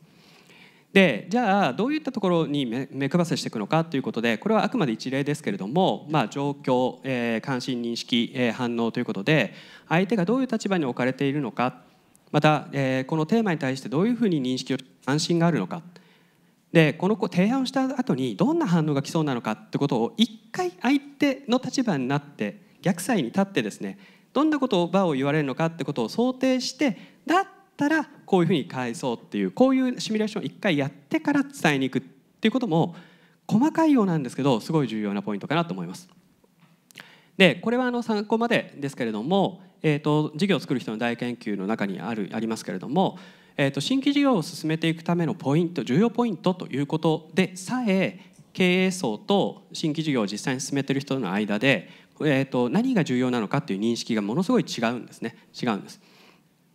でじゃあどういったところに目配せしていくのかということでこれはあくまで一例ですけれども、まあ、状況、えー、関心認識、えー、反応ということで相手がどういう立場に置かれているのかまた、えー、このテーマに対してどういうふうに認識を関心があるのかでこの提案をした後にどんな反応が来そうなのかってことを一回相手の立場になって逆サに立ってですねどんなことをを言われるのかってことを想定してだっったらこういうふうに返そうっていうこういうシミュレーションを一回やってから伝えに行くっていうことも細かいようなんですけどすごい重要なポイントかなと思います。でこれはあの参考までですけれども、えーと、事業を作る人の大研究の中にあるありますけれども、えーと、新規事業を進めていくためのポイント重要ポイントということでさえ経営層と新規事業を実際に進めてる人の間で、えーと、何が重要なのかっていう認識がものすごい違うんですね違うんです。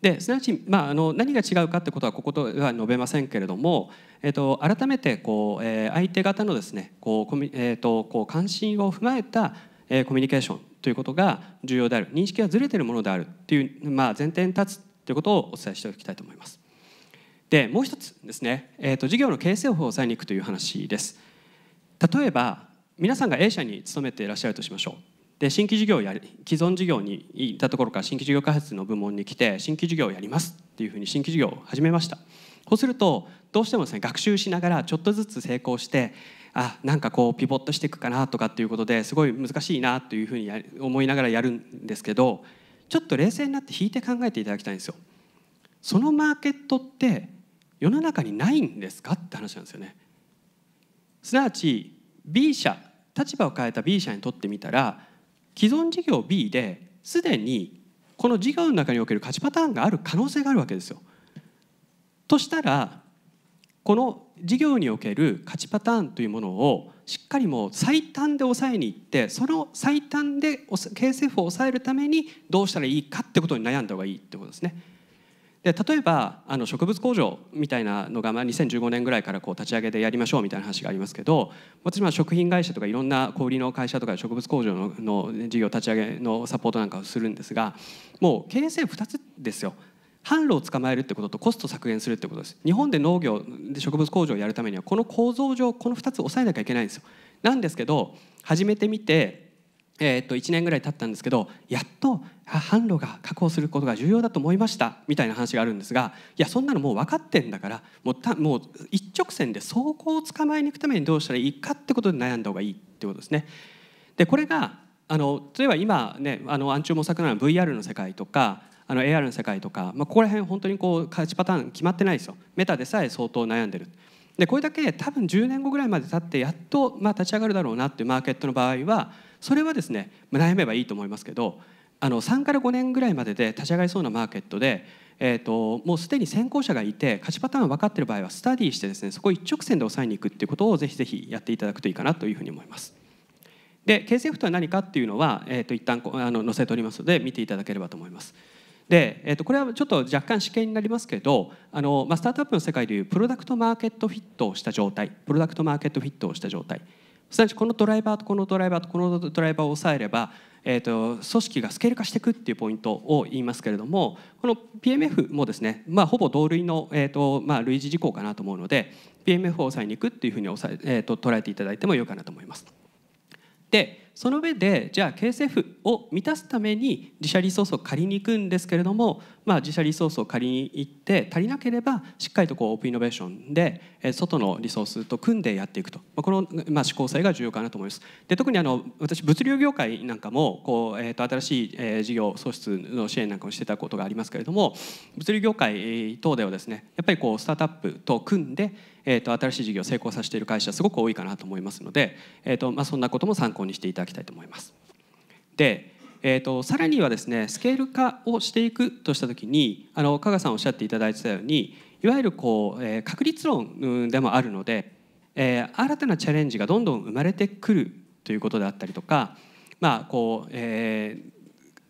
ですなわち、まあ、あの何が違うかってことはこことは述べませんけれども、えー、と改めてこう、えー、相手方のですねこうコミ、えー、とこう関心を踏まえた、えー、コミュニケーションということが重要である認識がずれてるものであるっていう、まあ、前提に立つということをお伝えしておきたいと思います。でもう一つですね、えーと、事業の形成法を抑えにいくという話です。例えば皆さんが A 社に勤めていらっしゃるとしましょう。で新規事業をやり既存事業にいたところから新規事業開発の部門に来て新規事業をやりますっていうふうに新規事業を始めましたこうするとどうしてもですね学習しながらちょっとずつ成功してあなんかこうピボットしていくかなとかっていうことですごい難しいなというふうに思いながらやるんですけどちょっと冷静になって引いて考えていただきたいんですよ。そのマーケットって世の中にないんですかって話なんですよね。すなわち B 社立場を変えた B 社にとってみたら既存事業 B ですでにこの事業の中における価値パターンがある可能性があるわけですよ。としたらこの事業における価値パターンというものをしっかりもう最短で抑えにいってその最短で KSF を抑えるためにどうしたらいいかってことに悩んだ方がいいってことですね。で例えばあの植物工場みたいなのが、まあ、2015年ぐらいからこう立ち上げでやりましょうみたいな話がありますけど私は食品会社とかいろんな小売りの会社とか植物工場の事業立ち上げのサポートなんかをするんですがもう経営性2つですよ。販路を捕まえるってこととコスト削減するってことです日本で農業で植物工場をやるためにはこの構造上この2つ抑えなきゃいけないんですよなんですけど始めてみてえー、っと1年ぐらい経ったんですけどやっと販路が確保することが重要だと思いましたみたいな話があるんですがいやそんなのもう分かってんだからもうたもう一直線で走行を捕まえに行くためにどうしたらいいかってことで悩んだ方がいいってことですね。でこれがあの例えば今ねあの暗中模索なの VR の世界とかあの AR の世界とか、まあ、ここら辺本当にこう価値パターン決まってないですよメタでさえ相当悩んでる。でこれだけ多分10年後ぐらいまで経ってやっとまあ立ち上がるだろうなっていうマーケットの場合はそれはですね悩めばいいと思いますけどあの3から5年ぐらいまでで立ち上がりそうなマーケットで、えーと、もうすでに先行者がいて勝ちパターン分かってる場合はスタディしてですねそこ一直線で抑えに行くっていうことをぜひぜひやっていただくといいかなというふうに思います。で k c フとは何かっていうのは、えーと、一旦あの載せておりますので見ていただければと思います。で、えーと、とこれはちょっと若干試験になりますけどあの、まあ、スタートアップの世界でいうプロダクトマーケットフィットをした状態プロダクトマーケットフィットをした状態すなわちこのドライバーとこのドライバーとこのドライバーを抑えれば、えーと、組織がスケール化していくっていうポイントを言いますけれどもこの PMF もですね、まあ、ほぼ同類の、えーとまあ、類似事項かなと思うので PMF を抑えにいくっていうふうに抑え、えーと、と捉えていただいてもよいかなと思います。でその上でじゃあ KSF を満たすために自社リソースを借りに行くんですけれどもまあ、自社リソースを借りに行って足りなければしっかりとこうオープンイノベーションで外のリソースと組んでやっていくと、まあ、この、まあ、指向性が重要かなと思います。で特にあの私物流業界なんかもこう、えー、と新しい、え事業創出の支援なんかもしてたことがありますけれども物流業界等ではですねやっぱりこうスタートアップと組んで、えー、と新しい事業を成功させている会社すごく多いかなと思いますので、えーとまあ、そんなことも参考にしていただきたいと思います。でえーと、さらにはですねスケール化をしていくとした時にあの加賀さんおっしゃっていただいてたようにいわゆるこう、えー、確率論でもあるので、えー、新たなチャレンジがどんどん生まれてくるということであったりとか、まあこうえ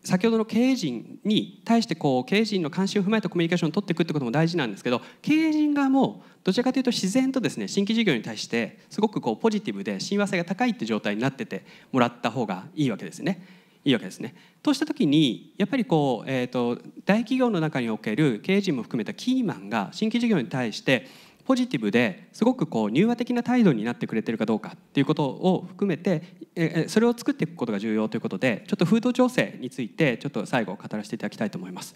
ー、先ほどの経営陣に対してこう経営陣の関心を踏まえたコミュニケーションを取っていくってことも大事なんですけど経営陣側もどちらかというと自然とですね新規事業に対してすごくこうポジティブで親和性が高いって状態になっててもらった方がいいわけですね。いいわけですね。とした時にやっぱりこう、えーと、大企業の中における経営陣も含めたキーマンが新規事業に対してポジティブですごくこう融和的な態度になってくれてるかどうかっていうことを含めてえそれを作っていくことが重要ということでちょっと風土調整についてちょっと最後語らせていただきたいと思います。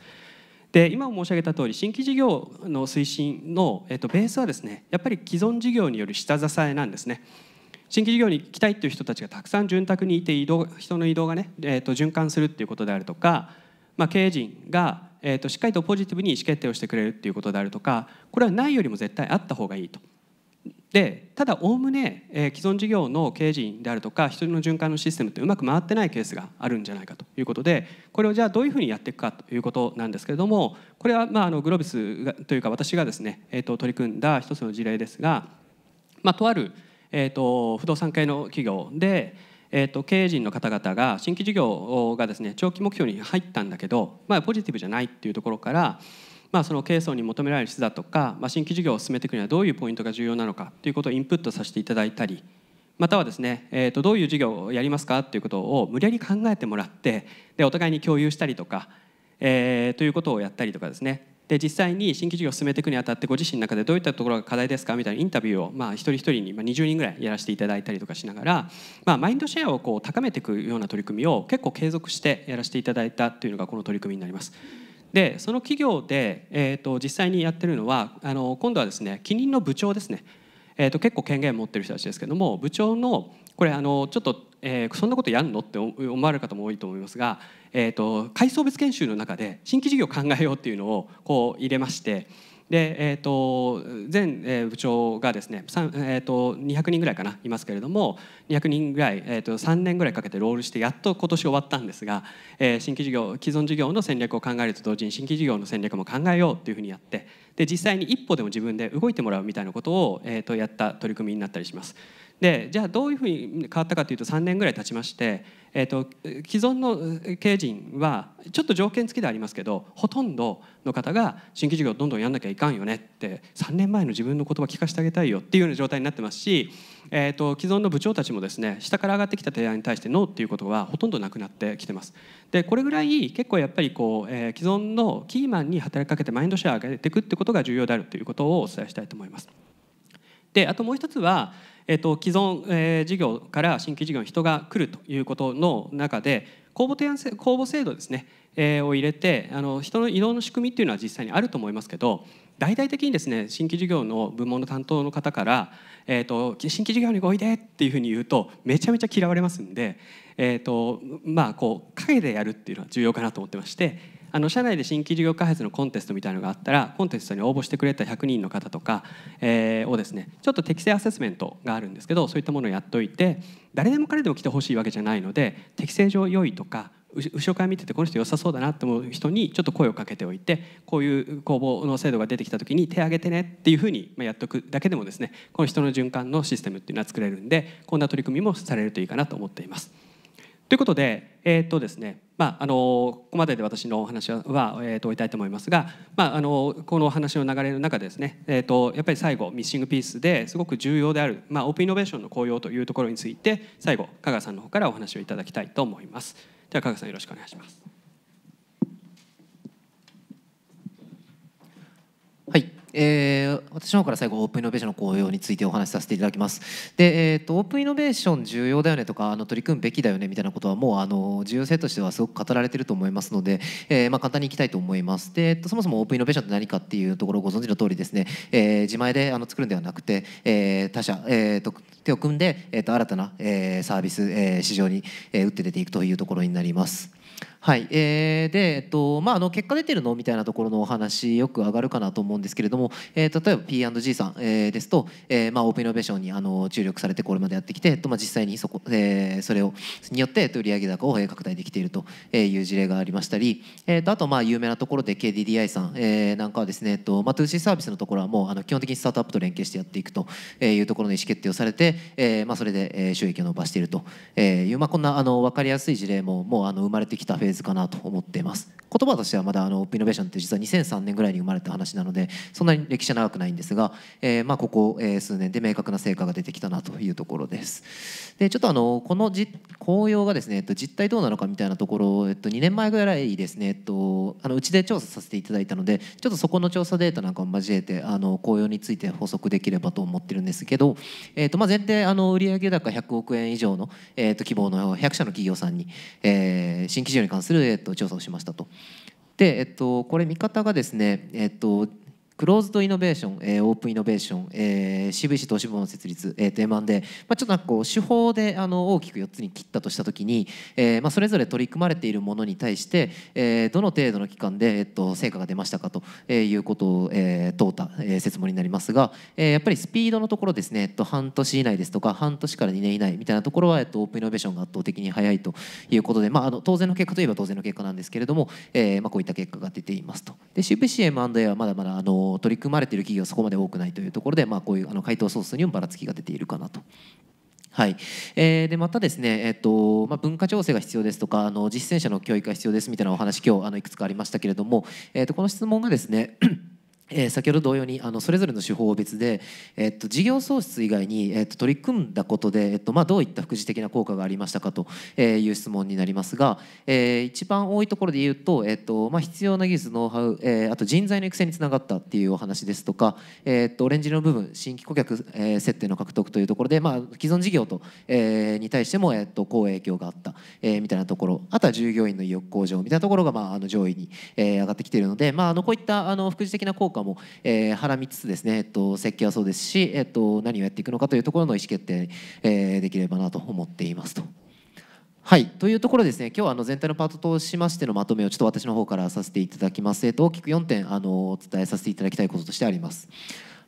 で今申し上げた通り新規事業の推進の、えっと、ベースはですねやっぱり既存事業による下支えなんですね。新規事業に行きたいという人たちがたくさん潤沢にいて移動人の移動がね、えー、と循環するっていうことであるとか、まあ、経営陣が、えー、としっかりとポジティブに意思決定をしてくれるっていうことであるとかこれはないよりも絶対あった方がいいと。でただおおむね、えー、既存事業の経営陣であるとか人の循環のシステムってうまく回ってないケースがあるんじゃないかということでこれをじゃあどういうふうにやっていくかということなんですけれどもこれは、まあ、あのグロービスがというか私がですね、えー、と取り組んだ一つの事例ですが、まあ、とあるえーと、不動産系の企業で、えーと、経営陣の方々が新規事業がですね長期目標に入ったんだけど、まあ、ポジティブじゃないっていうところから、まあ、その経営層に求められる質だとか、まあ、新規事業を進めていくにはどういうポイントが重要なのかということをインプットさせていただいたりまたはですね、えーと、とどういう事業をやりますかっていうことを無理やり考えてもらってでお互いに共有したりとか、えー、ということをやったりとかですねで実際に新規事業を進めていくにあたってご自身の中でどういったところが課題ですかみたいなインタビューをまあ一人一人に20人ぐらいやらせていただいたりとかしながらまあマインドシェアをこう高めていくような取り組みを結構継続してやらせていただいたというのがこの取り組みになります。でその企業で、えーと、実際にやってるのはあの今度はですね近隣の部長ですね、えーと、と結構権限持ってる人たちですけども部長のこれあのちょっと、えー、そんなことやんのって思われる方も多いと思いますが、えーと、階層別研修の中で新規事業を考えようっていうのをこう入れまして。でえーと、前、え部長がですね、えーと、と200人ぐらいかないますけれども200人ぐらい、えー、と3年ぐらいかけてロールしてやっと今年終わったんですが、えー、新規事業既存事業の戦略を考えると同時に新規事業の戦略も考えようっていうふうにやってで実際に一歩でも自分で動いてもらうみたいなことを、えー、とやった取り組みになったりします。でじゃあどういうふうに変わったかというと3年ぐらい経ちまして、えーと、既存の経営陣はちょっと条件付きではありますけどほとんどの方が新規事業どんどんやんなきゃいかんよねって3年前の自分の言葉聞かせてあげたいよっていうような状態になってますし、えーと、と既存の部長たちもですね下から上がってきた提案に対してノーっていうことはほとんどなくなってきてます。でこれぐらい結構やっぱりこう、えー、既存のキーマンに働きかけてマインドシェアを上げていくってことが重要であるということをお伝えしたいと思います。であともう一つはえっと、既存、えー、事業から新規事業に人が来るということの中で公募提案公募制度ですね、えー、を入れてあの人の移動の仕組みっていうのは実際にあると思いますけど大々的にですね新規事業の部門の担当の方から、えーと、と新規事業にごいでっていうふうに言うとめちゃめちゃ嫌われますんで、えーとまあ、こう陰でやるっていうのは重要かなと思ってまして。あの社内で新規事業開発のコンテストみたいなのがあったらコンテストに応募してくれた100人の方とか、えー、をですねちょっと適正アセスメントがあるんですけどそういったものをやっといて誰でも彼でも来てほしいわけじゃないので適正上良いとか後ろから見ててこの人良さそうだなと思う人にちょっと声をかけておいてこういう公募の制度が出てきた時に手挙げてねっていうふうにやっとくだけでもですねこの人の循環のシステムっていうのは作れるんでこんな取り組みもされるといいかなと思っています。ということで、えーとですねまあ、あのここまでで私のお話は、えー、と終えたいと思いますが、まあ、あのこの話の流れの中でですね、えーと、とやっぱり最後ミッシングピースですごく重要である、まあ、オープンイノベーションの効用というところについて最後香川さんの方からお話をいただきたいと思います。では香川さんよろしくお願いします。はいえー、私の方から最後オープンイノベーションの効用についてお話しさせていただきます。で、えーと、オープンイノベーション重要だよねとかあの取り組むべきだよねみたいなことはもうあの重要性としてはすごく語られてると思いますので、えー、まあ、簡単にいきたいと思います。で、えーと、そもそもオープンイノベーションって何かっていうところをご存知の通りですね、えー、自前であの作るんではなくて、え他社、えーと、手を組んで、えー、と新たな、えサービス、え市場に、え打って出ていくというところになります。はい、えー、で、えっとまあ、あの結果出てるのみたいなところのお話よく上がるかなと思うんですけれども、えー、例えば P&G さん、えー、ですと、えーまあ、オープンイノベーションにあの注力されてこれまでやってきて、えっとまあ、実際にそこ、えー、それをによって、売上高を拡大できているという事例がありましたり、えー、とあとまあ有名なところで KDDI さん、えー、なんかはですね、えっとまあ、2C サービスのところはもうあの基本的にスタートアップと連携してやっていくというところの意思決定をされて、えーまあ、それで収益を伸ばしているという、まあ、こんなあの分かりやすい事例ももうあの生まれてきたフェーズズかなと思っています言葉としてはまだあのイノベーションって実は2003年ぐらいに生まれた話なのでそんなに歴史は長くないんですが、えー、まあここ、え数年で明確な成果が出てきたなというところですでちょっとあのこのじ紅葉がですね、えっと、実態どうなのかみたいなところを、えっと、2年前ぐらいですね、えっと、あのうちで調査させていただいたのでちょっとそこの調査データなんかを交えてあの紅葉について補足できればと思ってるんですけど、えっとまあ、前提あの売上高100億円以上の、えっと、希望の100社の企業さんに、えー、新規事業に関するする、えっと、調査をしましたと。で、えっと、これ見方がですね、えっとクローズドイノベーション、えー、オープンイノベーション、えー、CVC 投資部門設立、えー、と M&A、まあ、ちょっとなんかこう手法であの大きく4つに切ったとしたときに、えーまあ、それぞれ取り組まれているものに対して、えー、どの程度の期間で、えー、と成果が出ましたかと、えいうことを、えー、問うた、えー、説問になりますが、えー、やっぱりスピードのところですね、えー、と半年以内ですとか半年から2年以内みたいなところは、えー、とオープンイノベーションが圧倒的に早いということで、まあ、あの当然の結果といえば当然の結果なんですけれども、えーまあ、こういった結果が出ていますと。で CVC M&A はまだまだあの取り組まれている企業はそこまで多くないというところで、まあ、こういうあの回答総数にもばらつきが出ているかなと。はいえー、でまたですね、えーとまあ、文化調整が必要ですとかあの実践者の教育が必要ですみたいなお話今日あのいくつかありましたけれども、えー、とこの質問がですねえー、先ほど同様にあのそれぞれの手法別で、えっと、事業創出以外に、えっと、取り組んだことで、えっとまあ、どういった副次的な効果がありましたかという質問になりますが、えー、一番多いところで言うと、えっとまあ、必要な技術ノウハウ、えー、あと人材の育成につながったっていうお話ですとか、えっとオレンジの部分新規顧客、えー、設定の獲得というところで、まあ、既存事業と、えー、に対しても、えっと好影響があった、えー、みたいなところあとは従業員の意欲向上みたいなところが、まあ、あの上位に、えー、上がってきているので、まあ、あのこういったあの副次的な効果かも、えー、はらみつつですね、えっと、設計はそうですし、えっと、何をやっていくのかというところの意思決定、えー、できればなと思っていますと。はい、というところですね、今日はあの全体のパートとしましてのまとめをちょっと私の方からさせていただきます。えっと、大きく4点あのお伝えさせていただきたいこととしてあります。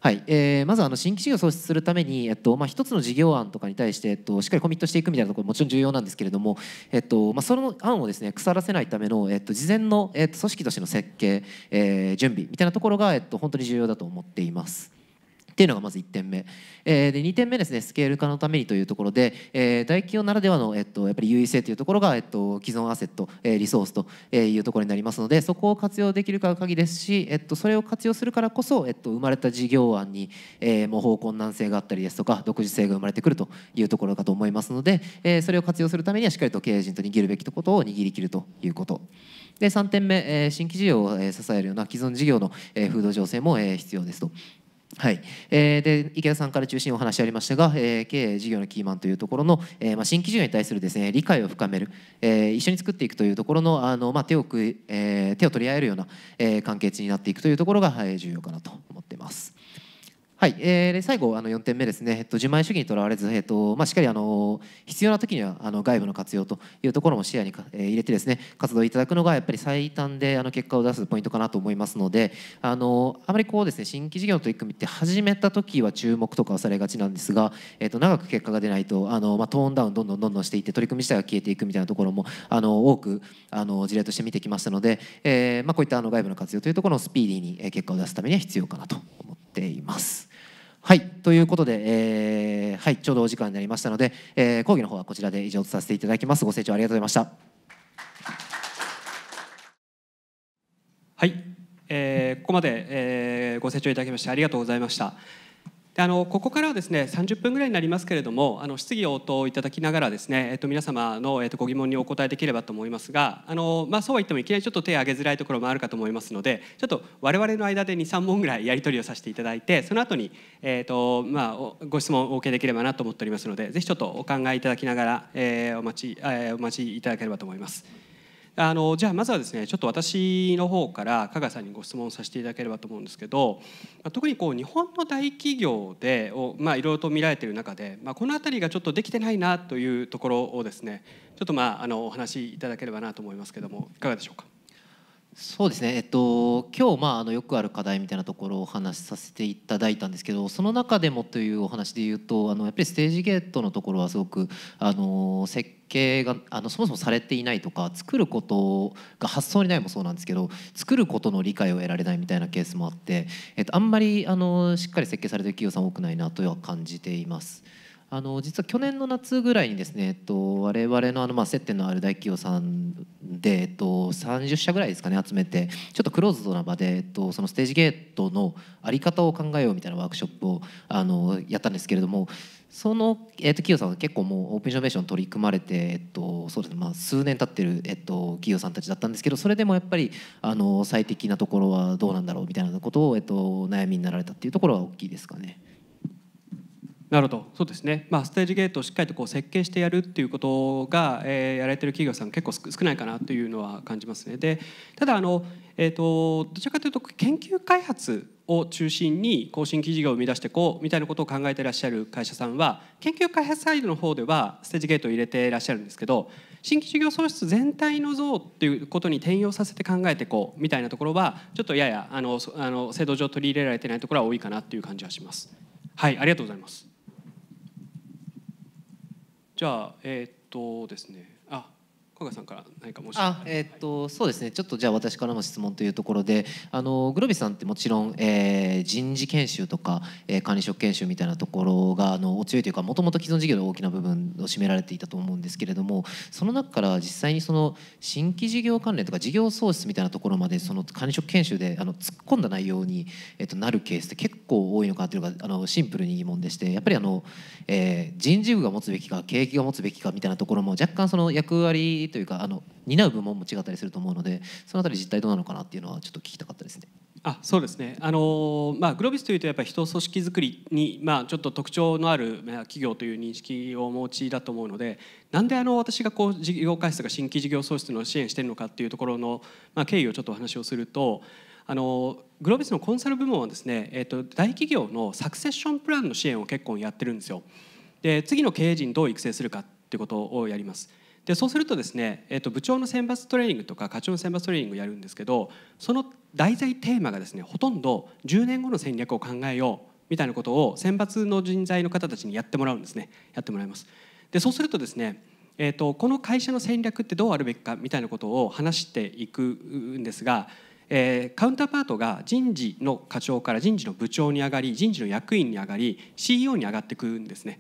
はい、えー、まずあの新規事業を創出するために、えっとまあ、一つの事業案とかに対して、えっと、しっかりコミットしていくみたいなところもちろん重要なんですけれども、えっとまあ、その案をですね腐らせないための、えっと、事前の、えっと、組織としての設計、えー、準備みたいなところが、えっと、本当に重要だと思っています。っていうのがまず1点目、えー、で2点目ですねスケール化のためにというところで、えー、大企業ならではの、えっと、やっぱり優位性というところが、えっと、既存アセット、えー、リソースというところになりますのでそこを活用できるかが鍵ですし、えっと、それを活用するからこそ、えっと、生まれた事業案に、えー、模倣困難性があったりですとか独自性が生まれてくるというところかと思いますので、えー、それを活用するためにはしっかりと経営陣と握るべきことを握りきるということ。で3点目、えー、新規事業を支えるような既存事業の風土情勢も必要ですとはいえー、で池田さんから中心お話ありましたが、えー、経営事業のキーマンというところの、えーまあ、新規事業に対するです、ね、理解を深める、えー、一緒に作っていくというところのあの、まあ、手をく、えー、手を取り合えるような、えー、関係値になっていくというところが、はい、重要かなと思っています。はい、えー、最後あの4点目ですね、えっと、自前主義にとらわれず、えっとまあ、しっかりあの必要な時にはあの外部の活用というところも視野に、えー、入れてですね活動いただくのがやっぱり最短であの結果を出すポイントかなと思いますのであのあまりこうですね新規事業の取り組みって始めた時は注目とかはされがちなんですが、えっと、長く結果が出ないとあの、まあ、トーンダウンどんどんどんどんしていって取り組み自体が消えていくみたいなところもあの多くあの事例として見てきましたので、えーまあ、こういったあの外部の活用というところのスピーディーに結果を出すためには必要かなと思っています。はい、ということで、えー、はい、ちょうどお時間になりましたので、えー、講義の方はこちらで以上とさせていただきます。ご清聴ありがとうございました。はい、えー、ここまで、えー、ご清聴いただきましてありがとうございました。あのここからはですね30分ぐらいになりますけれどもあの質疑応答いただきながらですね、えっと、皆様の、えっと、ご疑問にお答えできればと思いますがあの、まあ、そうは言ってもいきなりちょっと手を挙げづらいところもあるかと思いますのでちょっと我々の間で23問ぐらいやり取りをさせていただいてその後に、えっとまあ、ご質問をお受けできればなと思っておりますのでぜひちょっとお考えいただきながら、えー、お待ち、お待ちいただければと思います。あのじゃあまずはですねちょっと私の方から加賀さんにご質問させていただければと思うんですけど特にこう日本の大企業でをいろいろと見られている中で、まあ、この辺りがちょっとできてないなというところをですねちょっとまああのお話しいただければなと思いますけどもいかがでしょうか。そうですね、えっと、今日まああのよくある課題みたいなところをお話しさせていただいたんですけどその中でもというお話で言うとあのやっぱりステージゲートのところはすごくあの設計があのそもそもされていないとか作ることが発想にないもそうなんですけど作ることの理解を得られないみたいなケースもあって、えっと、あんまりあのしっかり設計されてる企業さん多くないなとは感じています。あの実は去年の夏ぐらいにですね、えっと、我々のあの、まあ、接点のある大企業さんで、えっと、30社ぐらいですかね集めてちょっとクローズドな場で、えっと、そのステージゲートの在り方を考えようみたいなワークショップをあのやったんですけれどもその、えっと、企業さんは結構もうオープンイノベーション取り組まれて、えっとそうですねまあ、数年経ってる、えっと、企業さんたちだったんですけどそれでもやっぱりあの最適なところはどうなんだろうみたいなことを、えっと、悩みになられたっていうところは大きいですかね。なるほどそうですね、まあ、ステージゲートをしっかりとこう設計してやるっていうことが、えー、やられてる企業さん結構少ないかなというのは感じますね。でただあの、えーと、どちらかというと研究開発を中心に更新記事業を生み出していこうみたいなことを考えていらっしゃる会社さんは研究開発サイドの方ではステージゲートを入れていらっしゃるんですけど新規事業創出全体の像っていうことに転用させて考えていこうみたいなところはちょっとややあのあの制度上取り入れられてないところは多いかなっていう感じはします。はい、ありがとうございます。じゃあえー、っとですね小川さんから何か申しあ、えー、っとそうですねちょっとじゃあ私からも質問というところであのグロビさんってもちろん、えー、人事研修とか、えー、管理職研修みたいなところがあのお強いというかもともと既存事業で大きな部分を占められていたと思うんですけれどもその中から実際にその新規事業関連とか事業創出みたいなところまでその管理職研修であの突っ込んだ内容に、えっと、なるケースって結構多いのかというのがあのシンプルに疑問でしてやっぱりあの、えー、人事部が持つべきか景気が持つべきかみたいなところも若干その役割というかあの担う部門も違ったりすると思うのでその辺り実態どうなのかなっていうのはちょっと聞きたかったですね。あそうですね、あのまあ、グロービスというとやっぱり人組織づくりに、まあ、ちょっと特徴のある企業という認識をお持ちだと思うのでなんであの私がこう事業開発とか新規事業創出の支援してるのかっていうところの、まあ、経緯をちょっとお話をするとあのグロービスのコンサル部門はですね、えー、と大企業のサクセッションプランの支援を結構やってるんですよ。で次の経営陣どう育成するかっていうことをやります。でそうするとですね、えー、と部長の選抜トレーニングとか課長の選抜トレーニングをやるんですけどその題材テーマがですねほとんど10年後の戦略を考えようみたいなことを選抜の人材の方たちにやってもらうんですねやってもらいます。でそうするとですねえーと、この会社の戦略ってどうあるべきかみたいなことを話していくんですが、えー、カウンターパートが人事の課長から人事の部長に上がり人事の役員に上がり CEO に上がっていくんですね。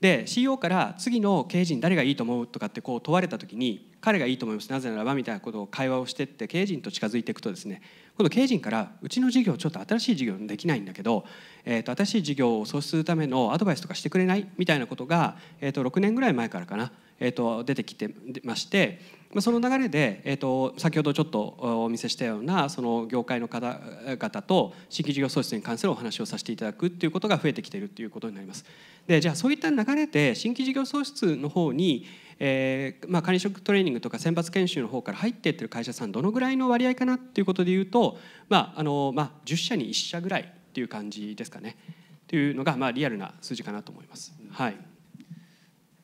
で CEO から次の経営陣誰がいいと思うとかってこう問われた時に彼がいいと思いますなぜならばみたいなことを会話をしてって経営陣と近づいていくとですね今度経営陣からうちの事業ちょっと新しい事業できないんだけど、えー、と新しい事業を創出するためのアドバイスとかしてくれないみたいなことが、えー、と6年ぐらい前からかな、えー、と出てきてましてその流れで、えーと、先ほどちょっとお見せしたようなその業界の方々と新規事業創出に関するお話をさせていただくっていうことが増えてきているということになります。でじゃあそういった流れで新規事業創出の方に、えーまあ、管理職トレーニングとか選抜研修の方から入っていってる会社さんどのぐらいの割合かなっていうことでいうと、まああのまあ、10社に1社ぐらいっていう感じですかね。というのが、まあ、リアルな数字かなと思います。はい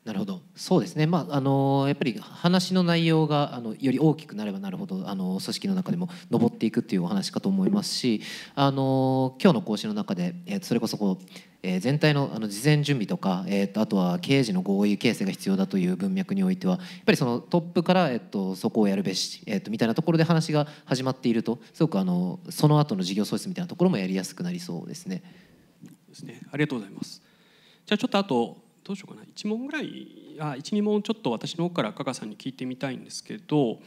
なるほどそうですね、まあ、あのやっぱり話の内容があのより大きくなればなるほどあの組織の中でも上っていくっていうお話かと思いますしあの今日の講師の中で、えそれこそこう、え全体のあの事前準備とか、えー、とあとは刑事の合意形成が必要だという文脈においてはやっぱりそのトップから、えー、とそこをやるべし、えー、とみたいなところで話が始まっているとすごくあのその後の事業創出みたいなところもやりやすくなりそうですね。ですねありがとうございますじゃあちょっとあとどうしようかな1問ぐらい12問ちょっと私の方から加賀さんに聞いてみたいんですけど、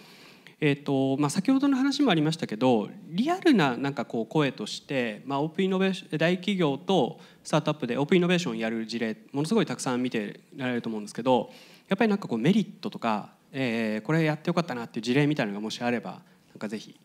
えーとまあ、先ほどの話もありましたけどリアルななんかこう声として、まあ、オープンイノベ大企業とスタートアップでオープンイノベーションやる事例ものすごいたくさん見てられると思うんですけどやっぱりなんかこうメリットとか、えー、これやってよかったなっていう事例みたいなのがもしあればなんかぜひ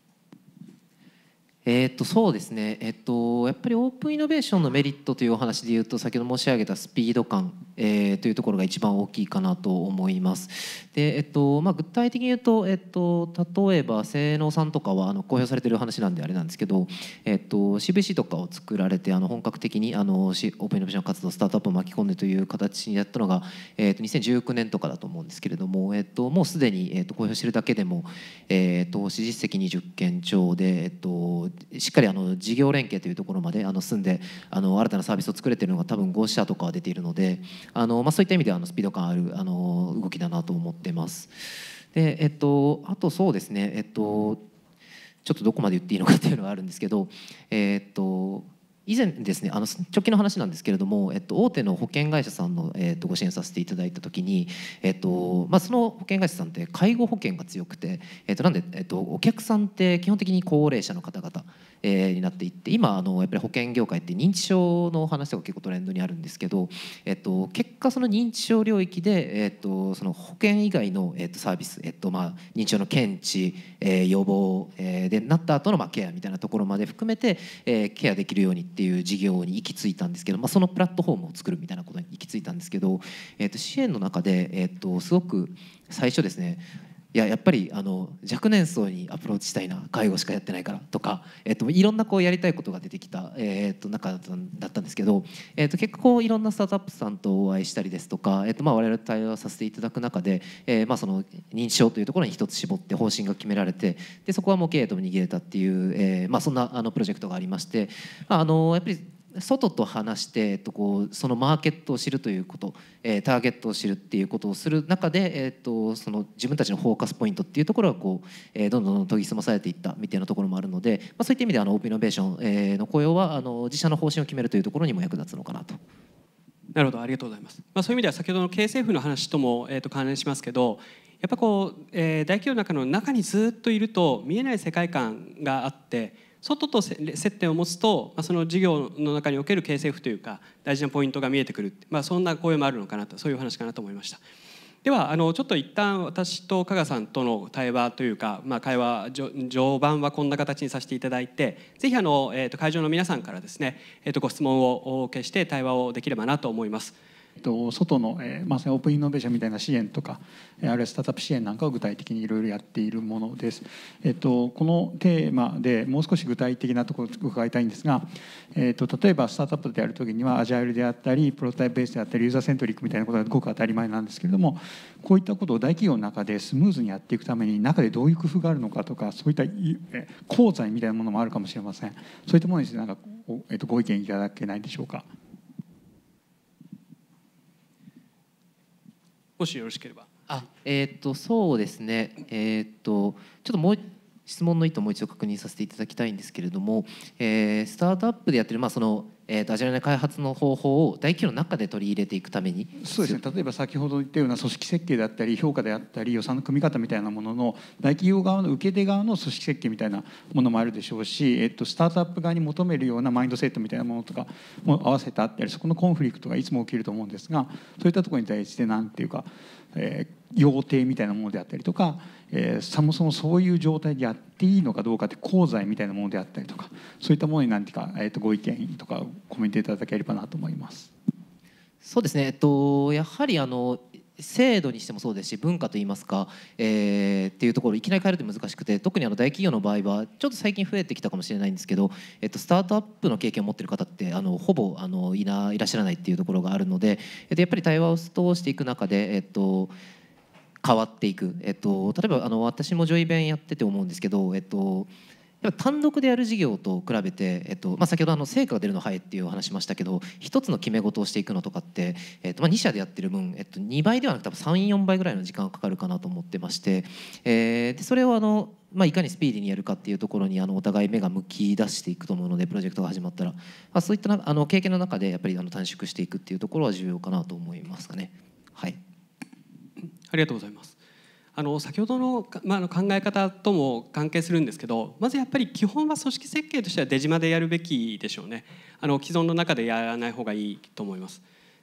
えー、っとそうですね、えっと、やっぱりオープンイノベーションのメリットというお話でいうと先ほど申し上げたスピード感えー、というところが一番大きいかなと思います。でえっとまあ、具体的に言うと、えっと、例えば性能さんとかはあの公表されてる話なんであれなんですけど、えっと、c b c とかを作られてあの本格的にあのオープンイノベーション活動スタートアップを巻き込んでという形にやったのが、えっと、2019年とかだと思うんですけれども、えっと、もうすでに、えっと、公表してるだけでも、えっと、支持実績20件超で、えっと、しっかりあの事業連携というところまであの進んであの新たなサービスを作れてるのが多分5社とかは出ているので。あの、まあ、そういった意味ではあのスピード感あるあの動きだなと思ってます。でえっと、あとそうですね、えっと、ちょっとどこまで言っていいのかっていうのはあるんですけど、えっと、以前ですねあの直近の話なんですけれども、えっと、大手の保険会社さんの、えっと、ご支援させていただいた時に、えっとまあ、その保険会社さんって介護保険が強くて、えっと、なんで、えっと、お客さんって基本的に高齢者の方々えー、になっていって今あのやっぱり保険業界って認知症の話とか結構トレンドにあるんですけど、えっと、結果その認知症領域で、えっと、その保険以外の、えっと、サービス、えっとまあ、認知症の検知、えー、予防、えー、でなった後のまの、あ、ケアみたいなところまで含めて、えー、ケアできるようにっていう事業に行き着いたんですけど、まあ、そのプラットフォームを作るみたいなことに行き着いたんですけど、えっと、支援の中で、えっと、すごく最初ですねいややっぱりあの若年層にアプローチしたいな介護しかやってないからとか、えっと、いろんなこうやりたいことが出てきた、えっと、中だったんですけど、えっと、結構いろんなスタートアップさんとお会いしたりですとか、えっとまあ、我々と対話させていただく中で、えーまあ、その認知症というところに一つ絞って方針が決められてでそこはもう経営とも握れたっていう、えーまあ、そんなあのプロジェクトがありましてあのやっぱり外と話して、えっと、こうそのマーケットを知るということ、えー、ターゲットを知るっていうことをする中で、えっと、その自分たちのフォーカスポイントっていうところがこう、えー、どんどん研ぎ澄まされていったみたいなところもあるので、まあ、そういった意味であのオープンイノベーション、えー、の雇用はあの自社の方針を決めるというところにも役立つのかなと。なるほどありがとうございます、まあ、そういう意味では先ほどの経営政府の話とも、えー、と関連しますけどやっぱこう、えー、大企業の中の中にずっといると見えない世界観があって外と接点を持つと、まあ、その事業の中における k s 府というか大事なポイントが見えてくる、まあ、そんな声もあるのかなとそういう話かなと思いました。ではあのちょっと一旦私と加賀さんとの対話というか、まあ、会話序盤はこんな形にさせていただいてぜひあの、えー、と会場の皆さんからですね、えー、とご質問をお受けして対話をできればなと思います。と、外の、えーまあ、オープンイノベーションみたいな支援とかあるいはスタートアップ支援なんかを具体的にいろいろやっているものです、えっと、このテーマでもう少し具体的なところを伺いたいんですが、えっと、例えばスタートアップでやる時にはアジャイルであったりプロトタイプベースであったりユーザーセントリックみたいなことがごく当たり前なんですけれどもこういったことを大企業の中でスムーズにやっていくために中でどういう工夫があるのかとかそういった鉱材みたいなものもあるかもしれませんそういったものについてなんか、えっと、ご意見いただけないでしょうか。もしよろしければ。あ、えっ、ー、とそうですね。えっ、ー、とちょっともう質問の意図をもう一度確認させていただきたいんですけれども、えー、スタートアップでやってる、まあそのえー、とアジャイルな開発の方法を大企業の中で取り入れていくためにそうですね例えば先ほど言ったような組織設計であったり評価であったり予算の組み方みたいなものの大企業側の受け手側の組織設計みたいなものもあるでしょうし、えっと、スタートアップ側に求めるようなマインドセットみたいなものとかも合わせてあったりそこのコンフリクトがいつも起きると思うんですがそういったところに対して何ていうか、えー、要定みたいなものであったりとか、えー、そもそもそういう状態でやっていいのかどうかって功罪みたいなものであったりとかそういったものに何ていうか、えー、とご意見とかコメントいただければなと思います。そうですね、えっと、やはりあの制度にしてもそうですし文化といいますか、えー、っていうところいきなり変えると難しくて特にあの大企業の場合はちょっと最近増えてきたかもしれないんですけど、えっと、スタートアップの経験を持ってる方ってあのほぼあのいないらっしゃらないっていうところがあるので、えっと、やっぱり対話を通していく中で、えっと変わっていく、えっと、例えばあの私もジョイ弁やってて思うんですけど、えっと、やっぱ単独でやる事業と比べて、えっとまあ、先ほどあの成果が出るの早いっていうお話しましたけど一つの決め事をしていくのとかって、えっとまあ、2社でやってる分、えっと、2倍ではなくて34倍ぐらいの時間がかかるかなと思ってまして、えー、でそれをあの、まあ、いかにスピーディーにやるかっていうところにあのお互い目が向き出していくと思うのでプロジェクトが始まったら、まあ、そういったあの経験の中でやっぱりあの短縮していくっていうところは重要かなと思いますかね。はいありがとうございます。あの先ほどの,、まあ、の考え方とも関係するんですけどまずやっぱり基本は組織設計としては出島でやるべきでしょうねあの既存の中でやらない方がいいと思います。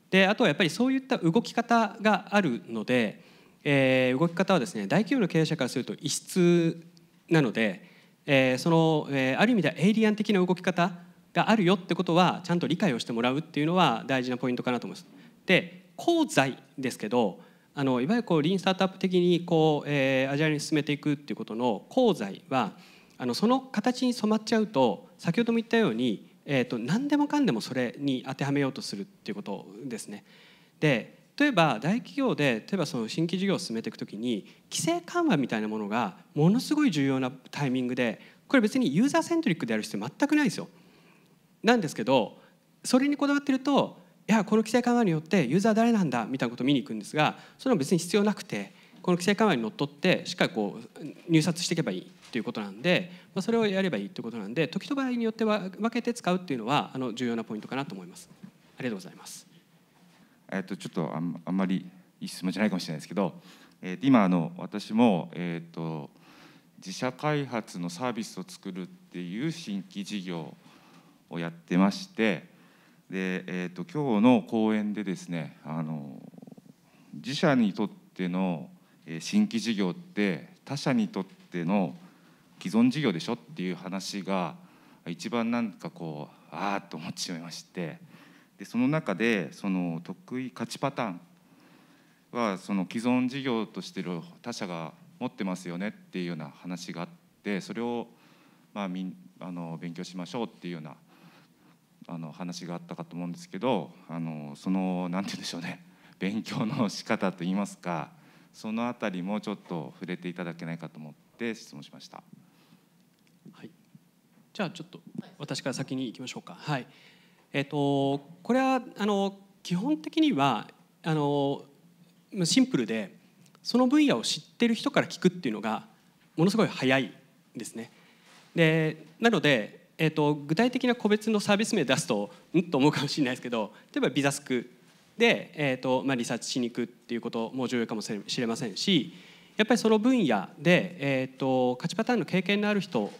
であとはやっぱりそういった動き方があるので、えー、動き方はですね大企業の経営者からすると異質なので、えー、その、えー、ある意味ではエイリアン的な動き方があるよってことはちゃんと理解をしてもらうっていうのは大事なポイントかなと思います。で功罪ですけどあのいわゆるこうリーンスタートアップ的にこう、えー、アジャイルに進めていくっていうことの功罪はあのその形に染まっちゃうと先ほども言ったように、えーと、と何でもかんでもそれに当てはめようとするっていうことですね。で例えば大企業で例えばその新規事業を進めていくときに規制緩和みたいなものがものすごい重要なタイミングでこれ別にユーザーセントリックである必要全くないですよ。なんですけどそれにこだわってるといやこの規制緩和によってユーザー誰なんだみたいなことを見に行くんですがそれは別に必要なくてこの規制緩和にのっとってしっかりこう入札していけばいいということなんで、まあ、それをやればいいということなんで時と場合によっては分けて使うっていうのはあの重要なポイントかなと思います。ありがとうございます。えっとちょっとあんあんまりいい質問じゃないかもしれないですけど、えー、今あの私もえっ、ー、と自社開発のサービスを作るっていう新規事業をやってまして。で、えーと、今日の講演でですねあの自社にとっての新規事業って他社にとっての既存事業でしょっていう話が一番なんかこうああと思ってしまいましてでその中でその得意価値パターンはその既存事業としてる他社が持ってますよねっていうような話があってそれをまあみあの勉強しましょうっていうようなあの話があったかと思うんですけどあのその何て言うんでしょうね勉強の仕方といいますかその辺りもちょっと触れていただけないかと思って質問しました。はい、じゃあちょっと私から先に行きましょうか。はいえーと、これはあの基本的にはあのシンプルでその分野を知ってる人から聞くっていうのがものすごい早いですね。でなのでえーと、具体的な個別のサービス名出すとうんと思うかもしれないですけど例えばビザスクで、えーとまあ、リサーチしに行くっていうことも重要かもしれませんしやっぱりその分野で、えーと、価値パターンの経験のある人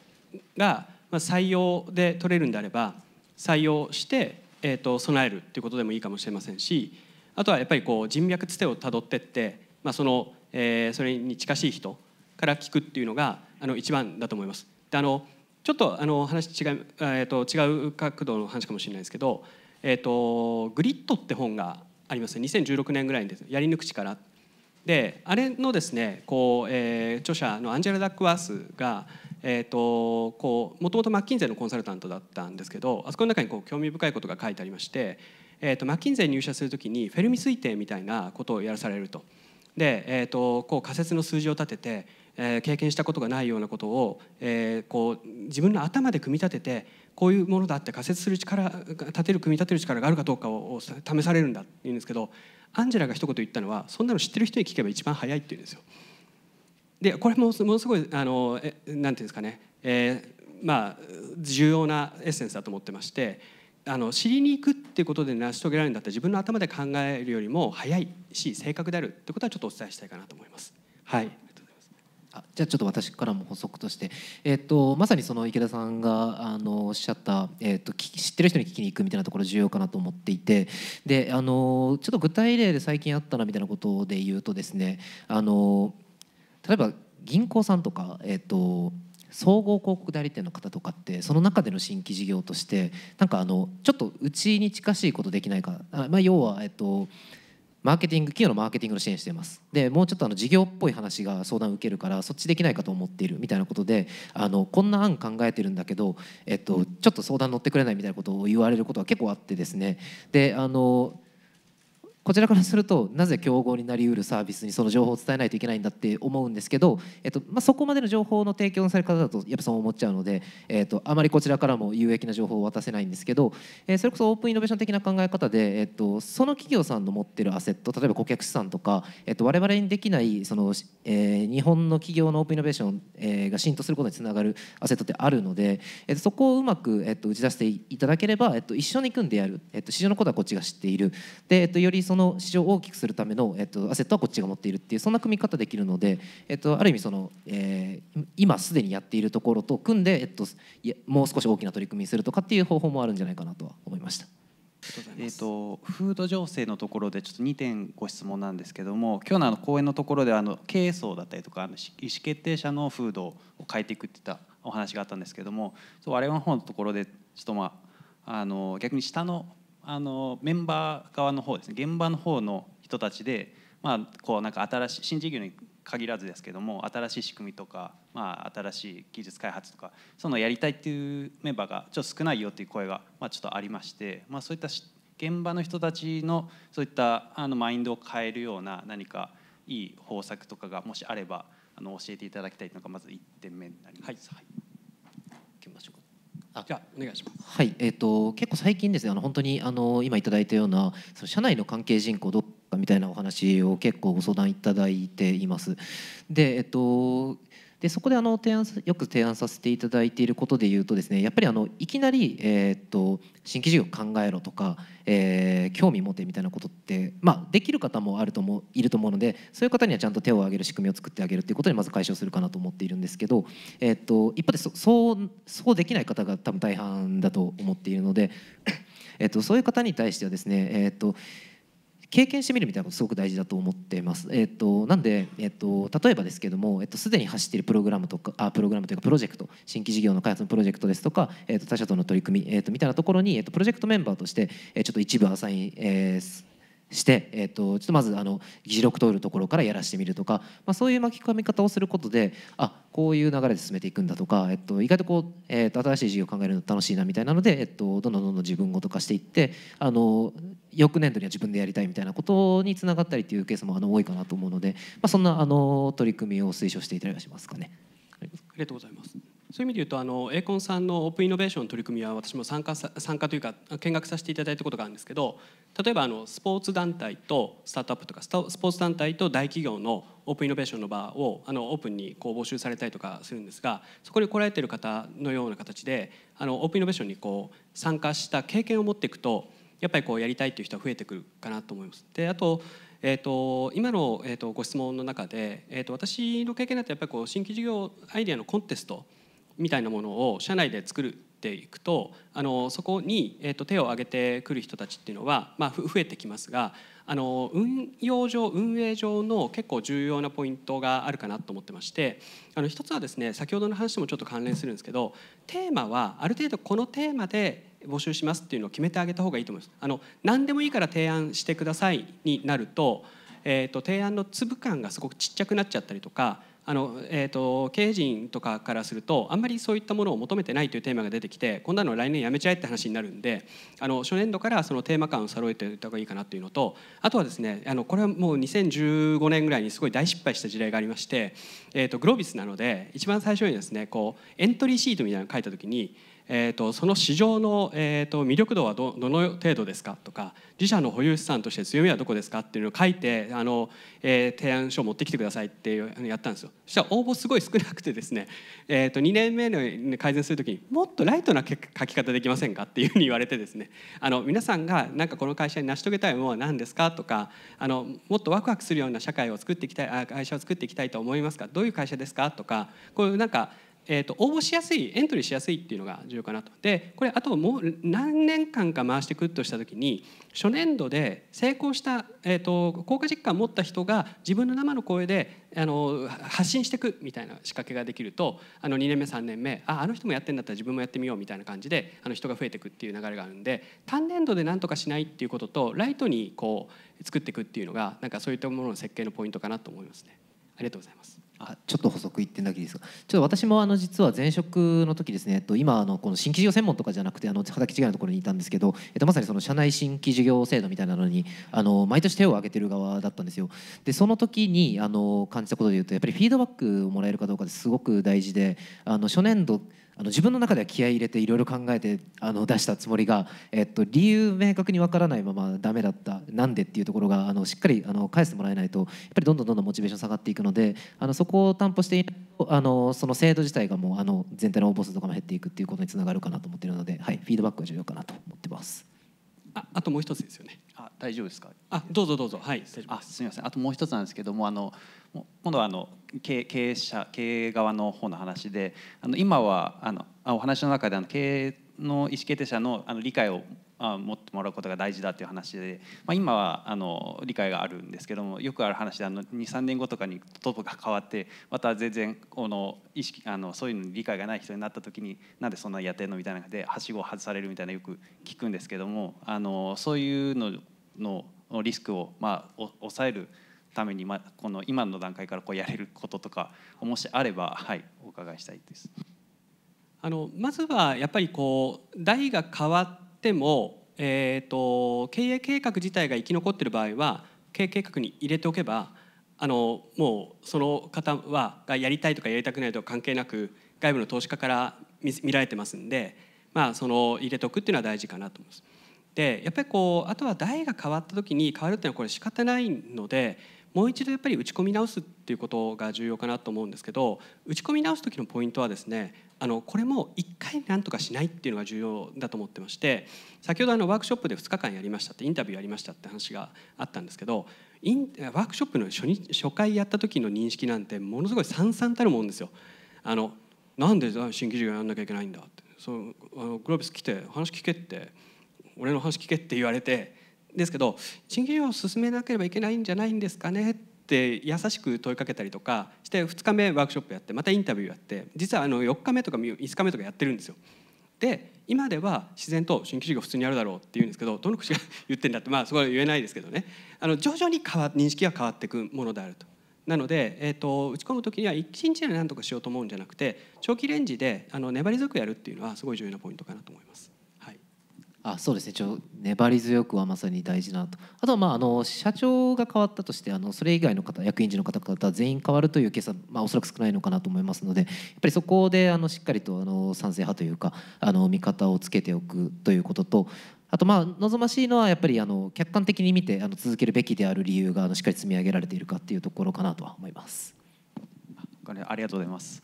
が、まあ、採用で取れるんであれば採用して、えーと、と備えるっていうことでもいいかもしれませんしあとはやっぱりこう人脈つてをたどってって、まあそのえー、それに近しい人から聞くっていうのがあの一番だと思います。であのちょっとあの話違う,、えーと、違う角度の話かもしれないですけど「えーと、グリッド」って本があります2016年ぐらいにです「やり抜く力」であれのですねこう、えー、著者のアンジェラ・ダックワースがえーと、こうもともとマッキンゼのコンサルタントだったんですけどあそこの中にこう興味深いことが書いてありまして、えーと、マッキンゼに入社するときにフェルミ推定みたいなことをやらされると。で、えーとこう仮説の数字を立ててえー、経験したことがないようなことを、えー、こう自分の頭で組み立ててこういうものだって仮説する力立てる組み立てる力があるかどうかを試されるんだって言うんですけどアンジェラが一言言ったのはそんなの知ってる人に聞けば一番早いって言うんですよ。でこれもものすごいあのえなんていうんですかね、えー、まあ重要なエッセンスだと思ってまして。あの知りに行くっていうことで成し遂げられるんだったら自分の頭で考えるよりも早いし正確であるってことはちょっとお伝えしたいかなと思います。はいあじゃあちょっと私からも補足として、えーと、まさにその池田さんがあのおっしゃった、えーと、知ってる人に聞きに行くみたいなところ重要かなと思っていてであのちょっと具体例で最近あったなみたいなことで言うとですねあの例えば銀行さんとか、えーと、総合広告代理店の方とかってその中での新規事業としてなんかあのちょっとうちに近しいことできないか、まあ、要は、えっと、マーケティング企業のマーケティングの支援していますでもうちょっとあの事業っぽい話が相談受けるからそっちできないかと思っているみたいなことであのこんな案考えてるんだけど、えっと、ちょっと相談乗ってくれないみたいなことを言われることは結構あってですねであのこちらからするとなぜ競合になりうるサービスにその情報を伝えないといけないんだって思うんですけど、えっとまあ、そこまでの情報の提供のされ方だとやっぱそう思っちゃうので、えっと、あまりこちらからも有益な情報を渡せないんですけど、えー、それこそオープンイノベーション的な考え方で、えっと、その企業さんの持ってるアセット例えば顧客資産とか、えっと、我々にできないその、えー、日本の企業のオープンイノベーション、えー、が浸透することにつながるアセットってあるので、えっと、そこをうまく、えっと、打ち出していただければ、えっと、一緒に組んでやる、えっと、市場のことはこっちが知っているで、えっと、よりその市場を大きくするための、えっと、アセットはこっちが持っているっていうそんな組み方できるので、えっと、ある意味その、えー、今すでにやっているところと組んで、えっと、もう少し大きな取り組みするとかっていう方法もあるんじゃないかなとは思いました。えーと、フード情勢のところでちょっと2点ご質問なんですけども今日のあの講演のところであの経営層だったりとかあの意思決定者のフードを変えていくっていったお話があったんですけどもそう我々の方のところでちょっとまああの逆に下のあのメンバー側の方ですね現場の方の人たちで、まあ、こうなんか新しい新事業に限らずですけども新しい仕組みとか、まあ、新しい技術開発とかそういうのをやりたいっていうメンバーがちょっと少ないよっていう声が、まあ、ちょっとありまして、まあ、そういった現場の人たちのそういったあのマインドを変えるような何かいい方策とかがもしあればあの教えていただきたいのがまず1点目になります。はい、はい、きましょうあじゃお願いします。はい、えっ、ー、と結構最近ですね。あの本当にあの今いただいたようなその社内の関係人口どっかみたいなお話を結構ご相談いただいています。で、えっ、ー、とでそこであの提案よく提案させていただいていることで言うとですねやっぱりあのいきなり、えー、っと新規事業考えろとか、えー、興味持てみたいなことって、まあ、できる方もあると思いると思うのでそういう方にはちゃんと手を挙げる仕組みを作ってあげるっていうことにまず解消するかなと思っているんですけど、えー、っと一方でそそうそうできない方が多分大半だと思っているので、えっとそういう方に対してはですね、えっと経験してみるみたいなことすごく大事だと思ってます。えーと、なんで、えーと、例えばですけどもすで、えーと、すでに走っているプログラムとかあプログラムというかプロジェクト新規事業の開発のプロジェクトですとか、えーと、他社との取り組み、えー、とみたいなところに、えー、とプロジェクトメンバーとして、えー、ちょっと一部アサイン、えーして、えーと、ちょっとまずあの議事録通るところからやらしてみるとか、まあ、そういう巻き込み方をすることであこういう流れで進めていくんだとか、えーと、意外とこう、えーと、新しい事業を考えるの楽しいなみたいなので、えー、とどんどんどんどん自分ごと化していってあの翌年度には自分でやりたいみたいなことにつながったりというケースもあの多いかなと思うので、まあ、そんなあの取り組みを推奨していたりはしますかね。ありがとうございます。そういう意味で言うとあのエーコンさんのオープンイノベーションの取り組みは私も参加参加というか見学させていただいたことがあるんですけど例えばあのスポーツ団体とスタートアップとかスポーツ団体と大企業のオープンイノベーションの場をあのオープンにこう募集されたりとかするんですがそこに来られてる方のような形であのオープンイノベーションにこう参加した経験を持っていくとやっぱりこうやりたいという人は増えてくるかなと思います。であとえーと、今の、えーと、ご質問の中で、えーと私の経験だとやっぱりこう新規事業アイデアのコンテストみたいなものを社内で作るっていくとあのそこに、えー、と手を挙げてくる人たちっていうのは、まあ、増えてきますがあの運用上運営上の結構重要なポイントがあるかなと思ってましてあの一つはですね先ほどの話もちょっと関連するんですけどテーマはある程度このテーマで募集しますっていうのを決めてあげた方がいいと思います。あの何でもいいから提案してくださいになると,、えー、と提案の粒感がすごくちっちゃくなっちゃったりとかあの、えーと、経営陣とかからするとあんまりそういったものを求めてないというテーマが出てきてこんなの来年やめちゃえって話になるんであの初年度からそのテーマ感を揃えておいた方がいいかなというのとあとはですねあのこれはもう2015年ぐらいにすごい大失敗した事例がありまして、えーと、とグロービスなので一番最初にですねこうエントリーシートみたいなのを書いた時にえーと、その市場の、えーと、魅力度はどの程度ですかとか自社の保有資産として強みはどこですかっていうのを書いてあの、えー、提案書を持ってきてくださいっていうやったんですよそしたら応募すごい少なくてですね、えーと、2年目の改善する時にもっとライトな書き方できませんかっていうふうに言われてですねあの皆さんがなんかこの会社に成し遂げたいものは何ですかとかあのもっとワクワクするような社会を作っていきたいあ会社を作っていきたいと思いますかどういう会社ですかとかこういうなんかえーと、応募しやすいエントリーしやすいっていうのが重要かなとでこれあともう何年間か回してくっとした時に初年度で成功した、えーと、と効果実感を持った人が自分の生の声であの発信していくみたいな仕掛けができるとあの2年目3年目ああの人もやってんだったら自分もやってみようみたいな感じであの人が増えていくっていう流れがあるんで単年度で何とかしないっていうこととライトにこう作っていくっていうのがなんかそういったものの設計のポイントかなと思いますね。ありがとうございますあちょっと補足言ってんだけですがちょっと私もあの実は前職の時ですね、えっと、今あのこの新規事業専門とかじゃなくてあの畑違いのところにいたんですけど、えっと、まさにその社内新規事業制度みたいなのにあの毎年手を挙げてる側だったんですよでその時にあの感じたことでいうとやっぱりフィードバックをもらえるかどうかってすごく大事であの初年度あの自分の中では気合い入れていろいろ考えてあの出したつもりが、えっと、理由明確にわからないままダメだったなんでっていうところがあのしっかりあの返してもらえないとやっぱりどんどんどんどんモチベーション下がっていくのであのそこを担保していないとあのその制度自体がもうあの全体の応募数とかも減っていくっていうことにつながるかなと思っているので、はい、フィードバックが重要かなと思ってます。ああともう一つですよね。あ大丈夫ですか。あどうぞどうぞはい大丈夫です。すみませんあともう一つなんですけどもあの今度はあの経営者経営側の方の話であの今はあのお話の中であの経営の意思決定者のあの理解を持ってもらうことが大事だという話で、まあ、今はあの理解があるんですけどもよくある話で23年後とかにトップが変わってまた全然この意識あのそういうのに理解がない人になった時になんでそんなやってんのみたいなのではしごを外されるみたいなよく聞くんですけどもあのそういうののリスクを、まあ、抑えるために、まあ、この今の段階からこうやれることとかもしあれば、はい、お伺いしたいです。あのまずはやっぱりこう代が変わっても、えーと、経営計画自体が生き残ってる場合は経営計画に入れておけばあのもうその方はがやりたいとかやりたくないとか関係なく外部の投資家から見られてますんで、まあ、その入れておくっていうのは大事かなと思います。でやっぱりこうあとは代が変わった時に変わるっていうのはこれ仕方ないのでもう一度やっぱり打ち込み直すっていうことが重要かなと思うんですけど打ち込み直す時のポイントはですねあのこれも1回なんとかしないっていうのが重要だと思ってまして先ほどあのワークショップで2日間やりましたってインタビューやりましたって話があったんですけどインワークショップの初日初回やった時の認識なんてものすごいさんさんたるもんですよ。あのなんで新規事業やんなきゃいけないんだってそのあのグロービス来て話聞けって俺の話聞けって言われてですけど新規事業を進めなければいけないんじゃないんですかねって優しく問いかけたりとかして2日目ワークショップやってまたインタビューやって実はあの4日目とか5日目とかやってるんですよ。で今では自然と新規事業普通にあるだろうって言うんですけどどの口が言ってんだってまあそこは言えないですけどねあの徐々に変わ認識が変わっていくものであると。なので、えーと、打ち込む時には一日で何とかしようと思うんじゃなくて長期レンジであの粘り強くやるっていうのはすごい重要なポイントかなと思います。あそうですねちょ粘り強くはまさに大事なとあとはまああの社長が変わったとしてあのそれ以外の方役員時の方々全員変わるというケースは、まあ、おそらく少ないのかなと思いますのでやっぱりそこであのしっかりとあの賛成派というかあの見方をつけておくということとあとまあ望ましいのはやっぱりあの客観的に見てあの続けるべきである理由があのしっかり積み上げられているかというところかなとは思います。ありがとうございます。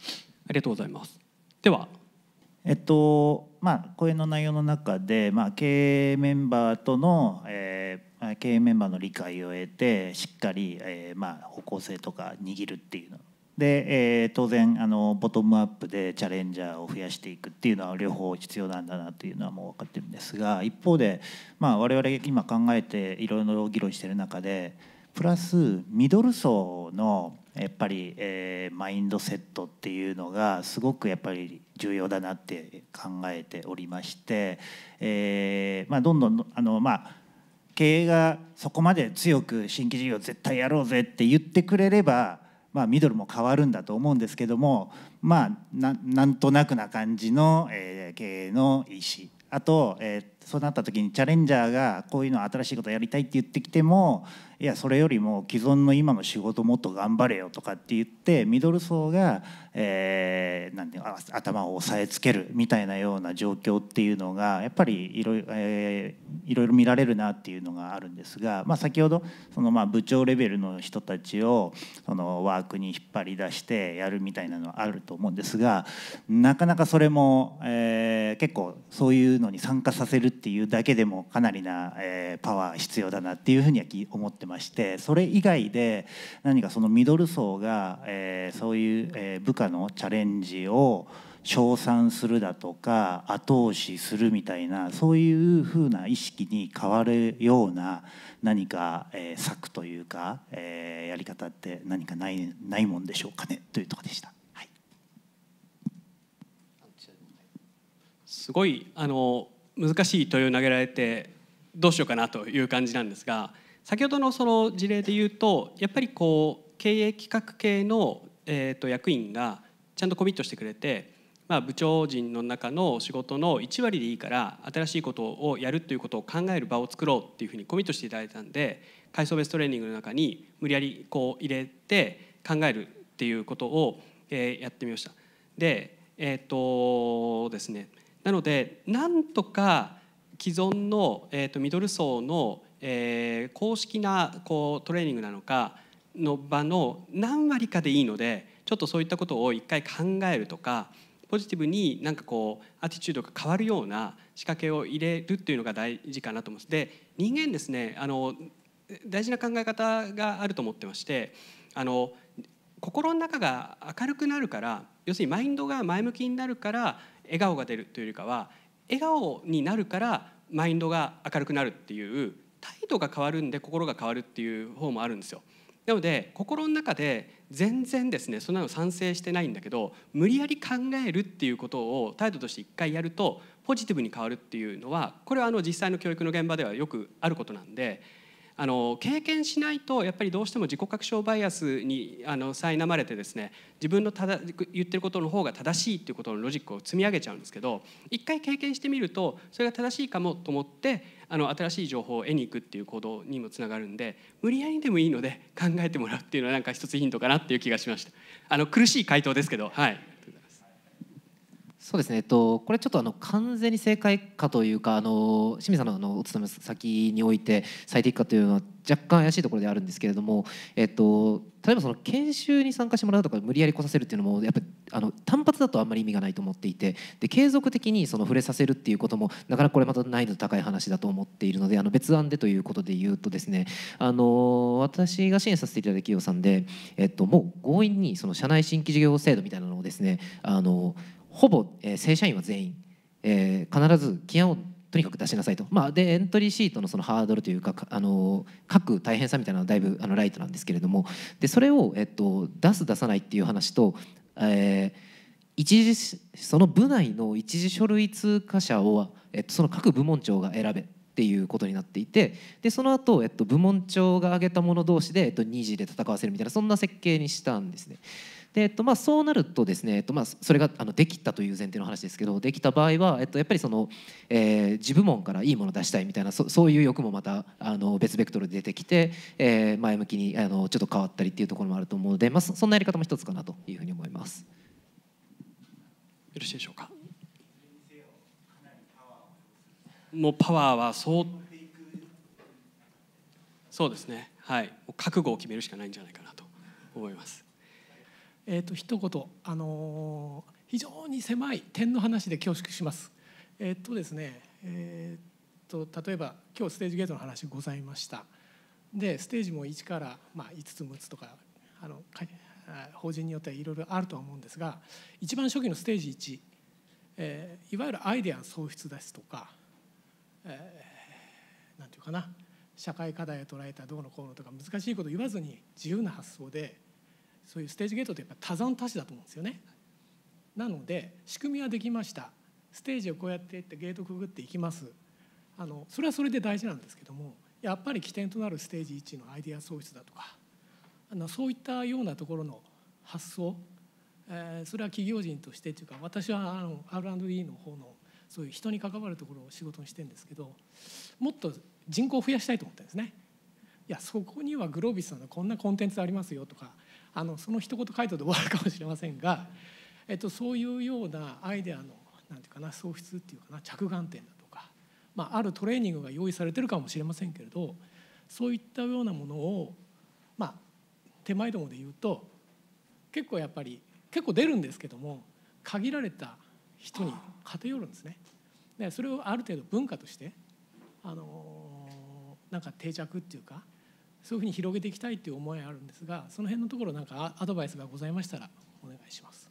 ありがとうございます。では、えっとまあ、講演の内容の中で、まあ、経営メンバーとの、えー、経営メンバーの理解を得てしっかり、えーまあ、方向性とか握るっていうので、えー、当然あのボトムアップでチャレンジャーを増やしていくっていうのは両方必要なんだなというのはもう分かってるんですが一方で、まあ、我々今考えていろいろ議論してる中でプラスミドル層のやっぱり、えー、マインドセットっていうのがすごくやっぱり重要だなって考えておりまして、えーまあ、どんどんあの、まあ、経営がそこまで強く新規事業絶対やろうぜって言ってくれれば、まあ、ミドルも変わるんだと思うんですけども、まあ、ななんとなくな感じの、えー、経営の意思あと、えー、そうなった時にチャレンジャーがこういうの新しいことやりたいって言ってきても、いやそれよりも既存の今の仕事もっと頑張れよとかって言ってミドル層が、えー、なんて頭を押さえつけるみたいなような状況っていうのがやっぱりいろいろ,、えいろいろ見られるなっていうのがあるんですが、まあ、先ほどそのまあ部長レベルの人たちをそのワークに引っ張り出してやるみたいなのはあると思うんですがなかなかそれも、えー、結構そういうのに参加させるっていうだけでもかなりな、えー、パワー必要だなっていうふうには思ってます。ましてそれ以外で何かそのミドル層が、えー、そういう、えー、部下のチャレンジを称賛するだとか後押しするみたいなそういうふうな意識に変わるような何か、えー、策というか、えー、やり方って何かないないもんでしょうかねというとこでした。すごいあの難しい問いを投げられてどうしようかなという感じなんですが先ほどのその事例で言うとやっぱりこう経営企画系の、えーと、役員がちゃんとコミットしてくれて、まあ、部長陣の中の仕事の1割でいいから新しいことをやるということを考える場を作ろうっていうふうにコミットしていただいたんで階層ベストレーニングの中に無理やりこう入れて考えるっていうことを、えー、やってみました。でえっ、ー、とですねなのでなんとか既存の、えーとミドル層のえー、公式なこうトレーニングなのかの場の何割かでいいのでちょっとそういったことを一回考えるとかポジティブになんかこうアティチュードが変わるような仕掛けを入れるっていうのが大事かなと思いますで人間ですねあの大事な考え方があると思ってましてあの心の中が明るくなるから要するにマインドが前向きになるから笑顔が出るというよりかは笑顔になるからマインドが明るくなるっていう態度が変わるんで心が変わるっていう方もあるんですよ。なので心の中で全然ですねそんなの賛成してないんだけど無理やり考えるっていうことを態度として一回やるとポジティブに変わるっていうのはこれはあの実際の教育の現場ではよくあることなんであの経験しないとやっぱりどうしても自己確証バイアスにあの苛まれてですね自分のただ言ってることの方が正しいっていうことのロジックを積み上げちゃうんですけど一回経験してみるとそれが正しいかもと思ってあの新しい情報を得に行くっていう行動にもつながるんで無理やりでもいいので考えてもらうっていうのはなんか一つヒントかなっていう気がしましたあの苦しい回答ですけどはい。そうですね、えっと、これちょっとあの完全に正解かというかあの清水さんのあのお勤め先において最適化というのは若干怪しいところであるんですけれども、えっと、例えばその研修に参加してもらうとか無理やり来させるっていうのもやっぱあの単発だとあんまり意味がないと思っていてで継続的にその触れさせるっていうこともなかなかこれまた難易度高い話だと思っているのであの別案でということで言うとですねあの私が支援させていただいた企業さんで、えっと、もう強引にその社内新規事業制度みたいなのをですねあのほぼ、えー、正社員は全員、えー、必ず起案をとにかく出しなさいと、まあ、でエントリーシートのそのハードルというかあの書く大変さみたいなのはだいぶあのライトなんですけれどもでそれを、えと、出す出さないっていう話と、えー、一時その部内の一次書類通過者を、えと、その各部門長が選べっていうことになっていてでその後、えっと部門長が挙げたもの同士で、えっと、2次で戦わせるみたいなそんな設計にしたんですね。でえっとまあ、そうなるとですね、えっとまあ、それがあのできたという前提の話ですけどできた場合は、えっと、やっぱりその、えー、自部門からいいもの出したいみたいなそそういう欲もまたあの別ベクトルで出てきて、えー、前向きにあのちょっと変わったりっていうところもあると思うので、まあ、そんなやり方も一つかなというふうに思います。よろしいでしょうか。もうパワーはそうそうですねはい覚悟を決めるしかないんじゃないかなと思います。えーと、一言、あのー、非常に狭い点の話で恐縮します。えっ、ー、とですね、えーと、例えば今日ステージゲートの話ございました。でステージも1から、まあ、5つ6つとかあの法人によってはいろいろあるとは思うんですが一番初期のステージ1、えー、いわゆるアイデアの創出ですとか、えー、なんていうかな社会課題を捉えたどうのこうのとか難しいこと言わずに自由な発想でそういうステージゲートってやっぱ多山多種だと思うんですよね。なので仕組みはできましたステージをこうやっていってゲートくぐっていきますあのそれはそれで大事なんですけどもやっぱり起点となるステージ1のアイデア創出だとかあのそういったようなところの発想、えー、それは企業人としてというか私はあの R&D の方のそういう人に関わるところを仕事にしてるんですけどもっと人口を増やしたいと思ったんですね。いやそこにはグロービスさんのこんなコンテンツありますよとかあのその一言いたで終わるかもしれませんが、えっと、そういうようなアイデアの何て言うかな喪失っていうかな着眼点だとか、まあ、あるトレーニングが用意されてるかもしれませんけれどそういったようなものを、まあ、手前どもで言うと結構やっぱり結構出るんですけども限られた人に偏るんですね。でそれをある程度文化としてあのなんか定着っていうかそういうふうに広げていきたいっていう思いあるんですがその辺のところなんかアドバイスがございましたらお願いします。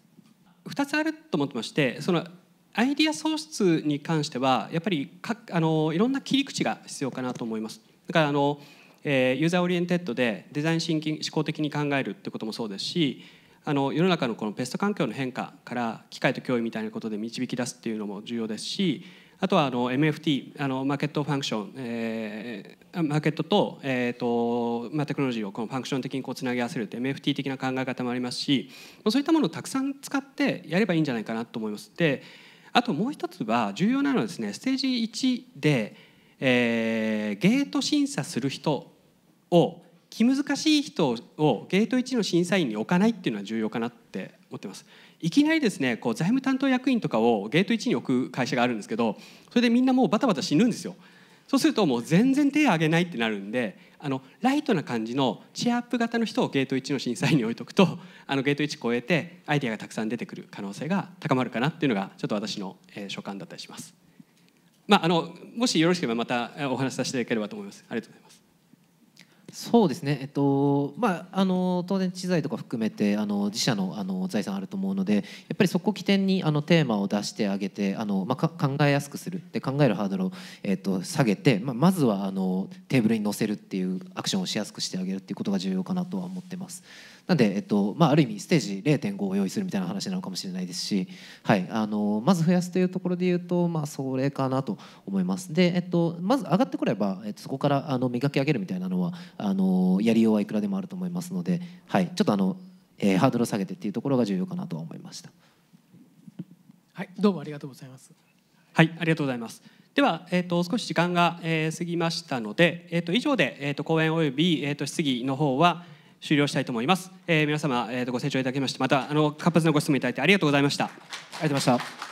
二つあると思ってましてそのアイディア創出に関してはやっぱりかあのいろんな切り口が必要かなと思います。だからあのえー、ユーザーオリエンテッドでデザインシンキング思考的に考えるってこともそうですしあの世の中のこのベスト環境の変化から機械と脅威みたいなことで導き出すっていうのも重要ですしあとはあの MFT あのマーケットファンクション、えー、マーケットと,、えーとまあ、テクノロジーをこのファンクション的にこうつなぎ合わせるって MFT 的な考え方もありますしそういったものをたくさん使ってやればいいんじゃないかなと思います。であともう一つは重要なのはですねステージ1で、えー、ゲート審査する人を気難しい人をゲート1の審査員に置かないっていうのは重要かなって思ってます。いきなりですねこう財務担当役員とかをゲート1に置く会社があるんですけどそれでみんなもうバタバタ死ぬんですよ。そうするともう全然手を挙げないってなるんであのライトな感じのチェアアップ型の人をゲート1の審査員に置いとくとあのゲート1超えてアイデアがたくさん出てくる可能性が高まるかなっていうのがちょっと私の、え所感だったりします。まあ、あのもしよろしければまたお話しさせていただければと思います。ありがとうございます。そうですね、えっとまあ、あの当然知財とか含めてあの自社のあの財産あると思うのでやっぱりそこを起点にあのテーマを出してあげてあの、まあ、考えやすくするで考えるハードルを、えっと、下げて、まあ、まずはあのテーブルに載せるっていうアクションをしやすくしてあげるっていうことが重要かなとは思ってます。なんで、えっとまあ、ある意味ステージ0.5を用意するみたいな話なのかもしれないですし、はい、あのまず増やすというところで言うと、まあ、それかなと思います。で、えっと、まず上がってくれば、えっと、そこからあの磨き上げるみたいなのはあのやりようはいくらでもあると思いますので、はい、ちょっとあの、えー、ハードルを下げてっていうところが重要かなと思いました。はい、どうもありがとうございます。はい、ありがとうございます。では、えーと、少し時間が、えー、過ぎましたので、えーと、以上で、えーと、講演及び、えー、と質疑の方は、終了したいと思います、えー、皆様、えー、とご清聴いただきましてまたあの活発なご質問いただいてありがとうございましたありがとうございました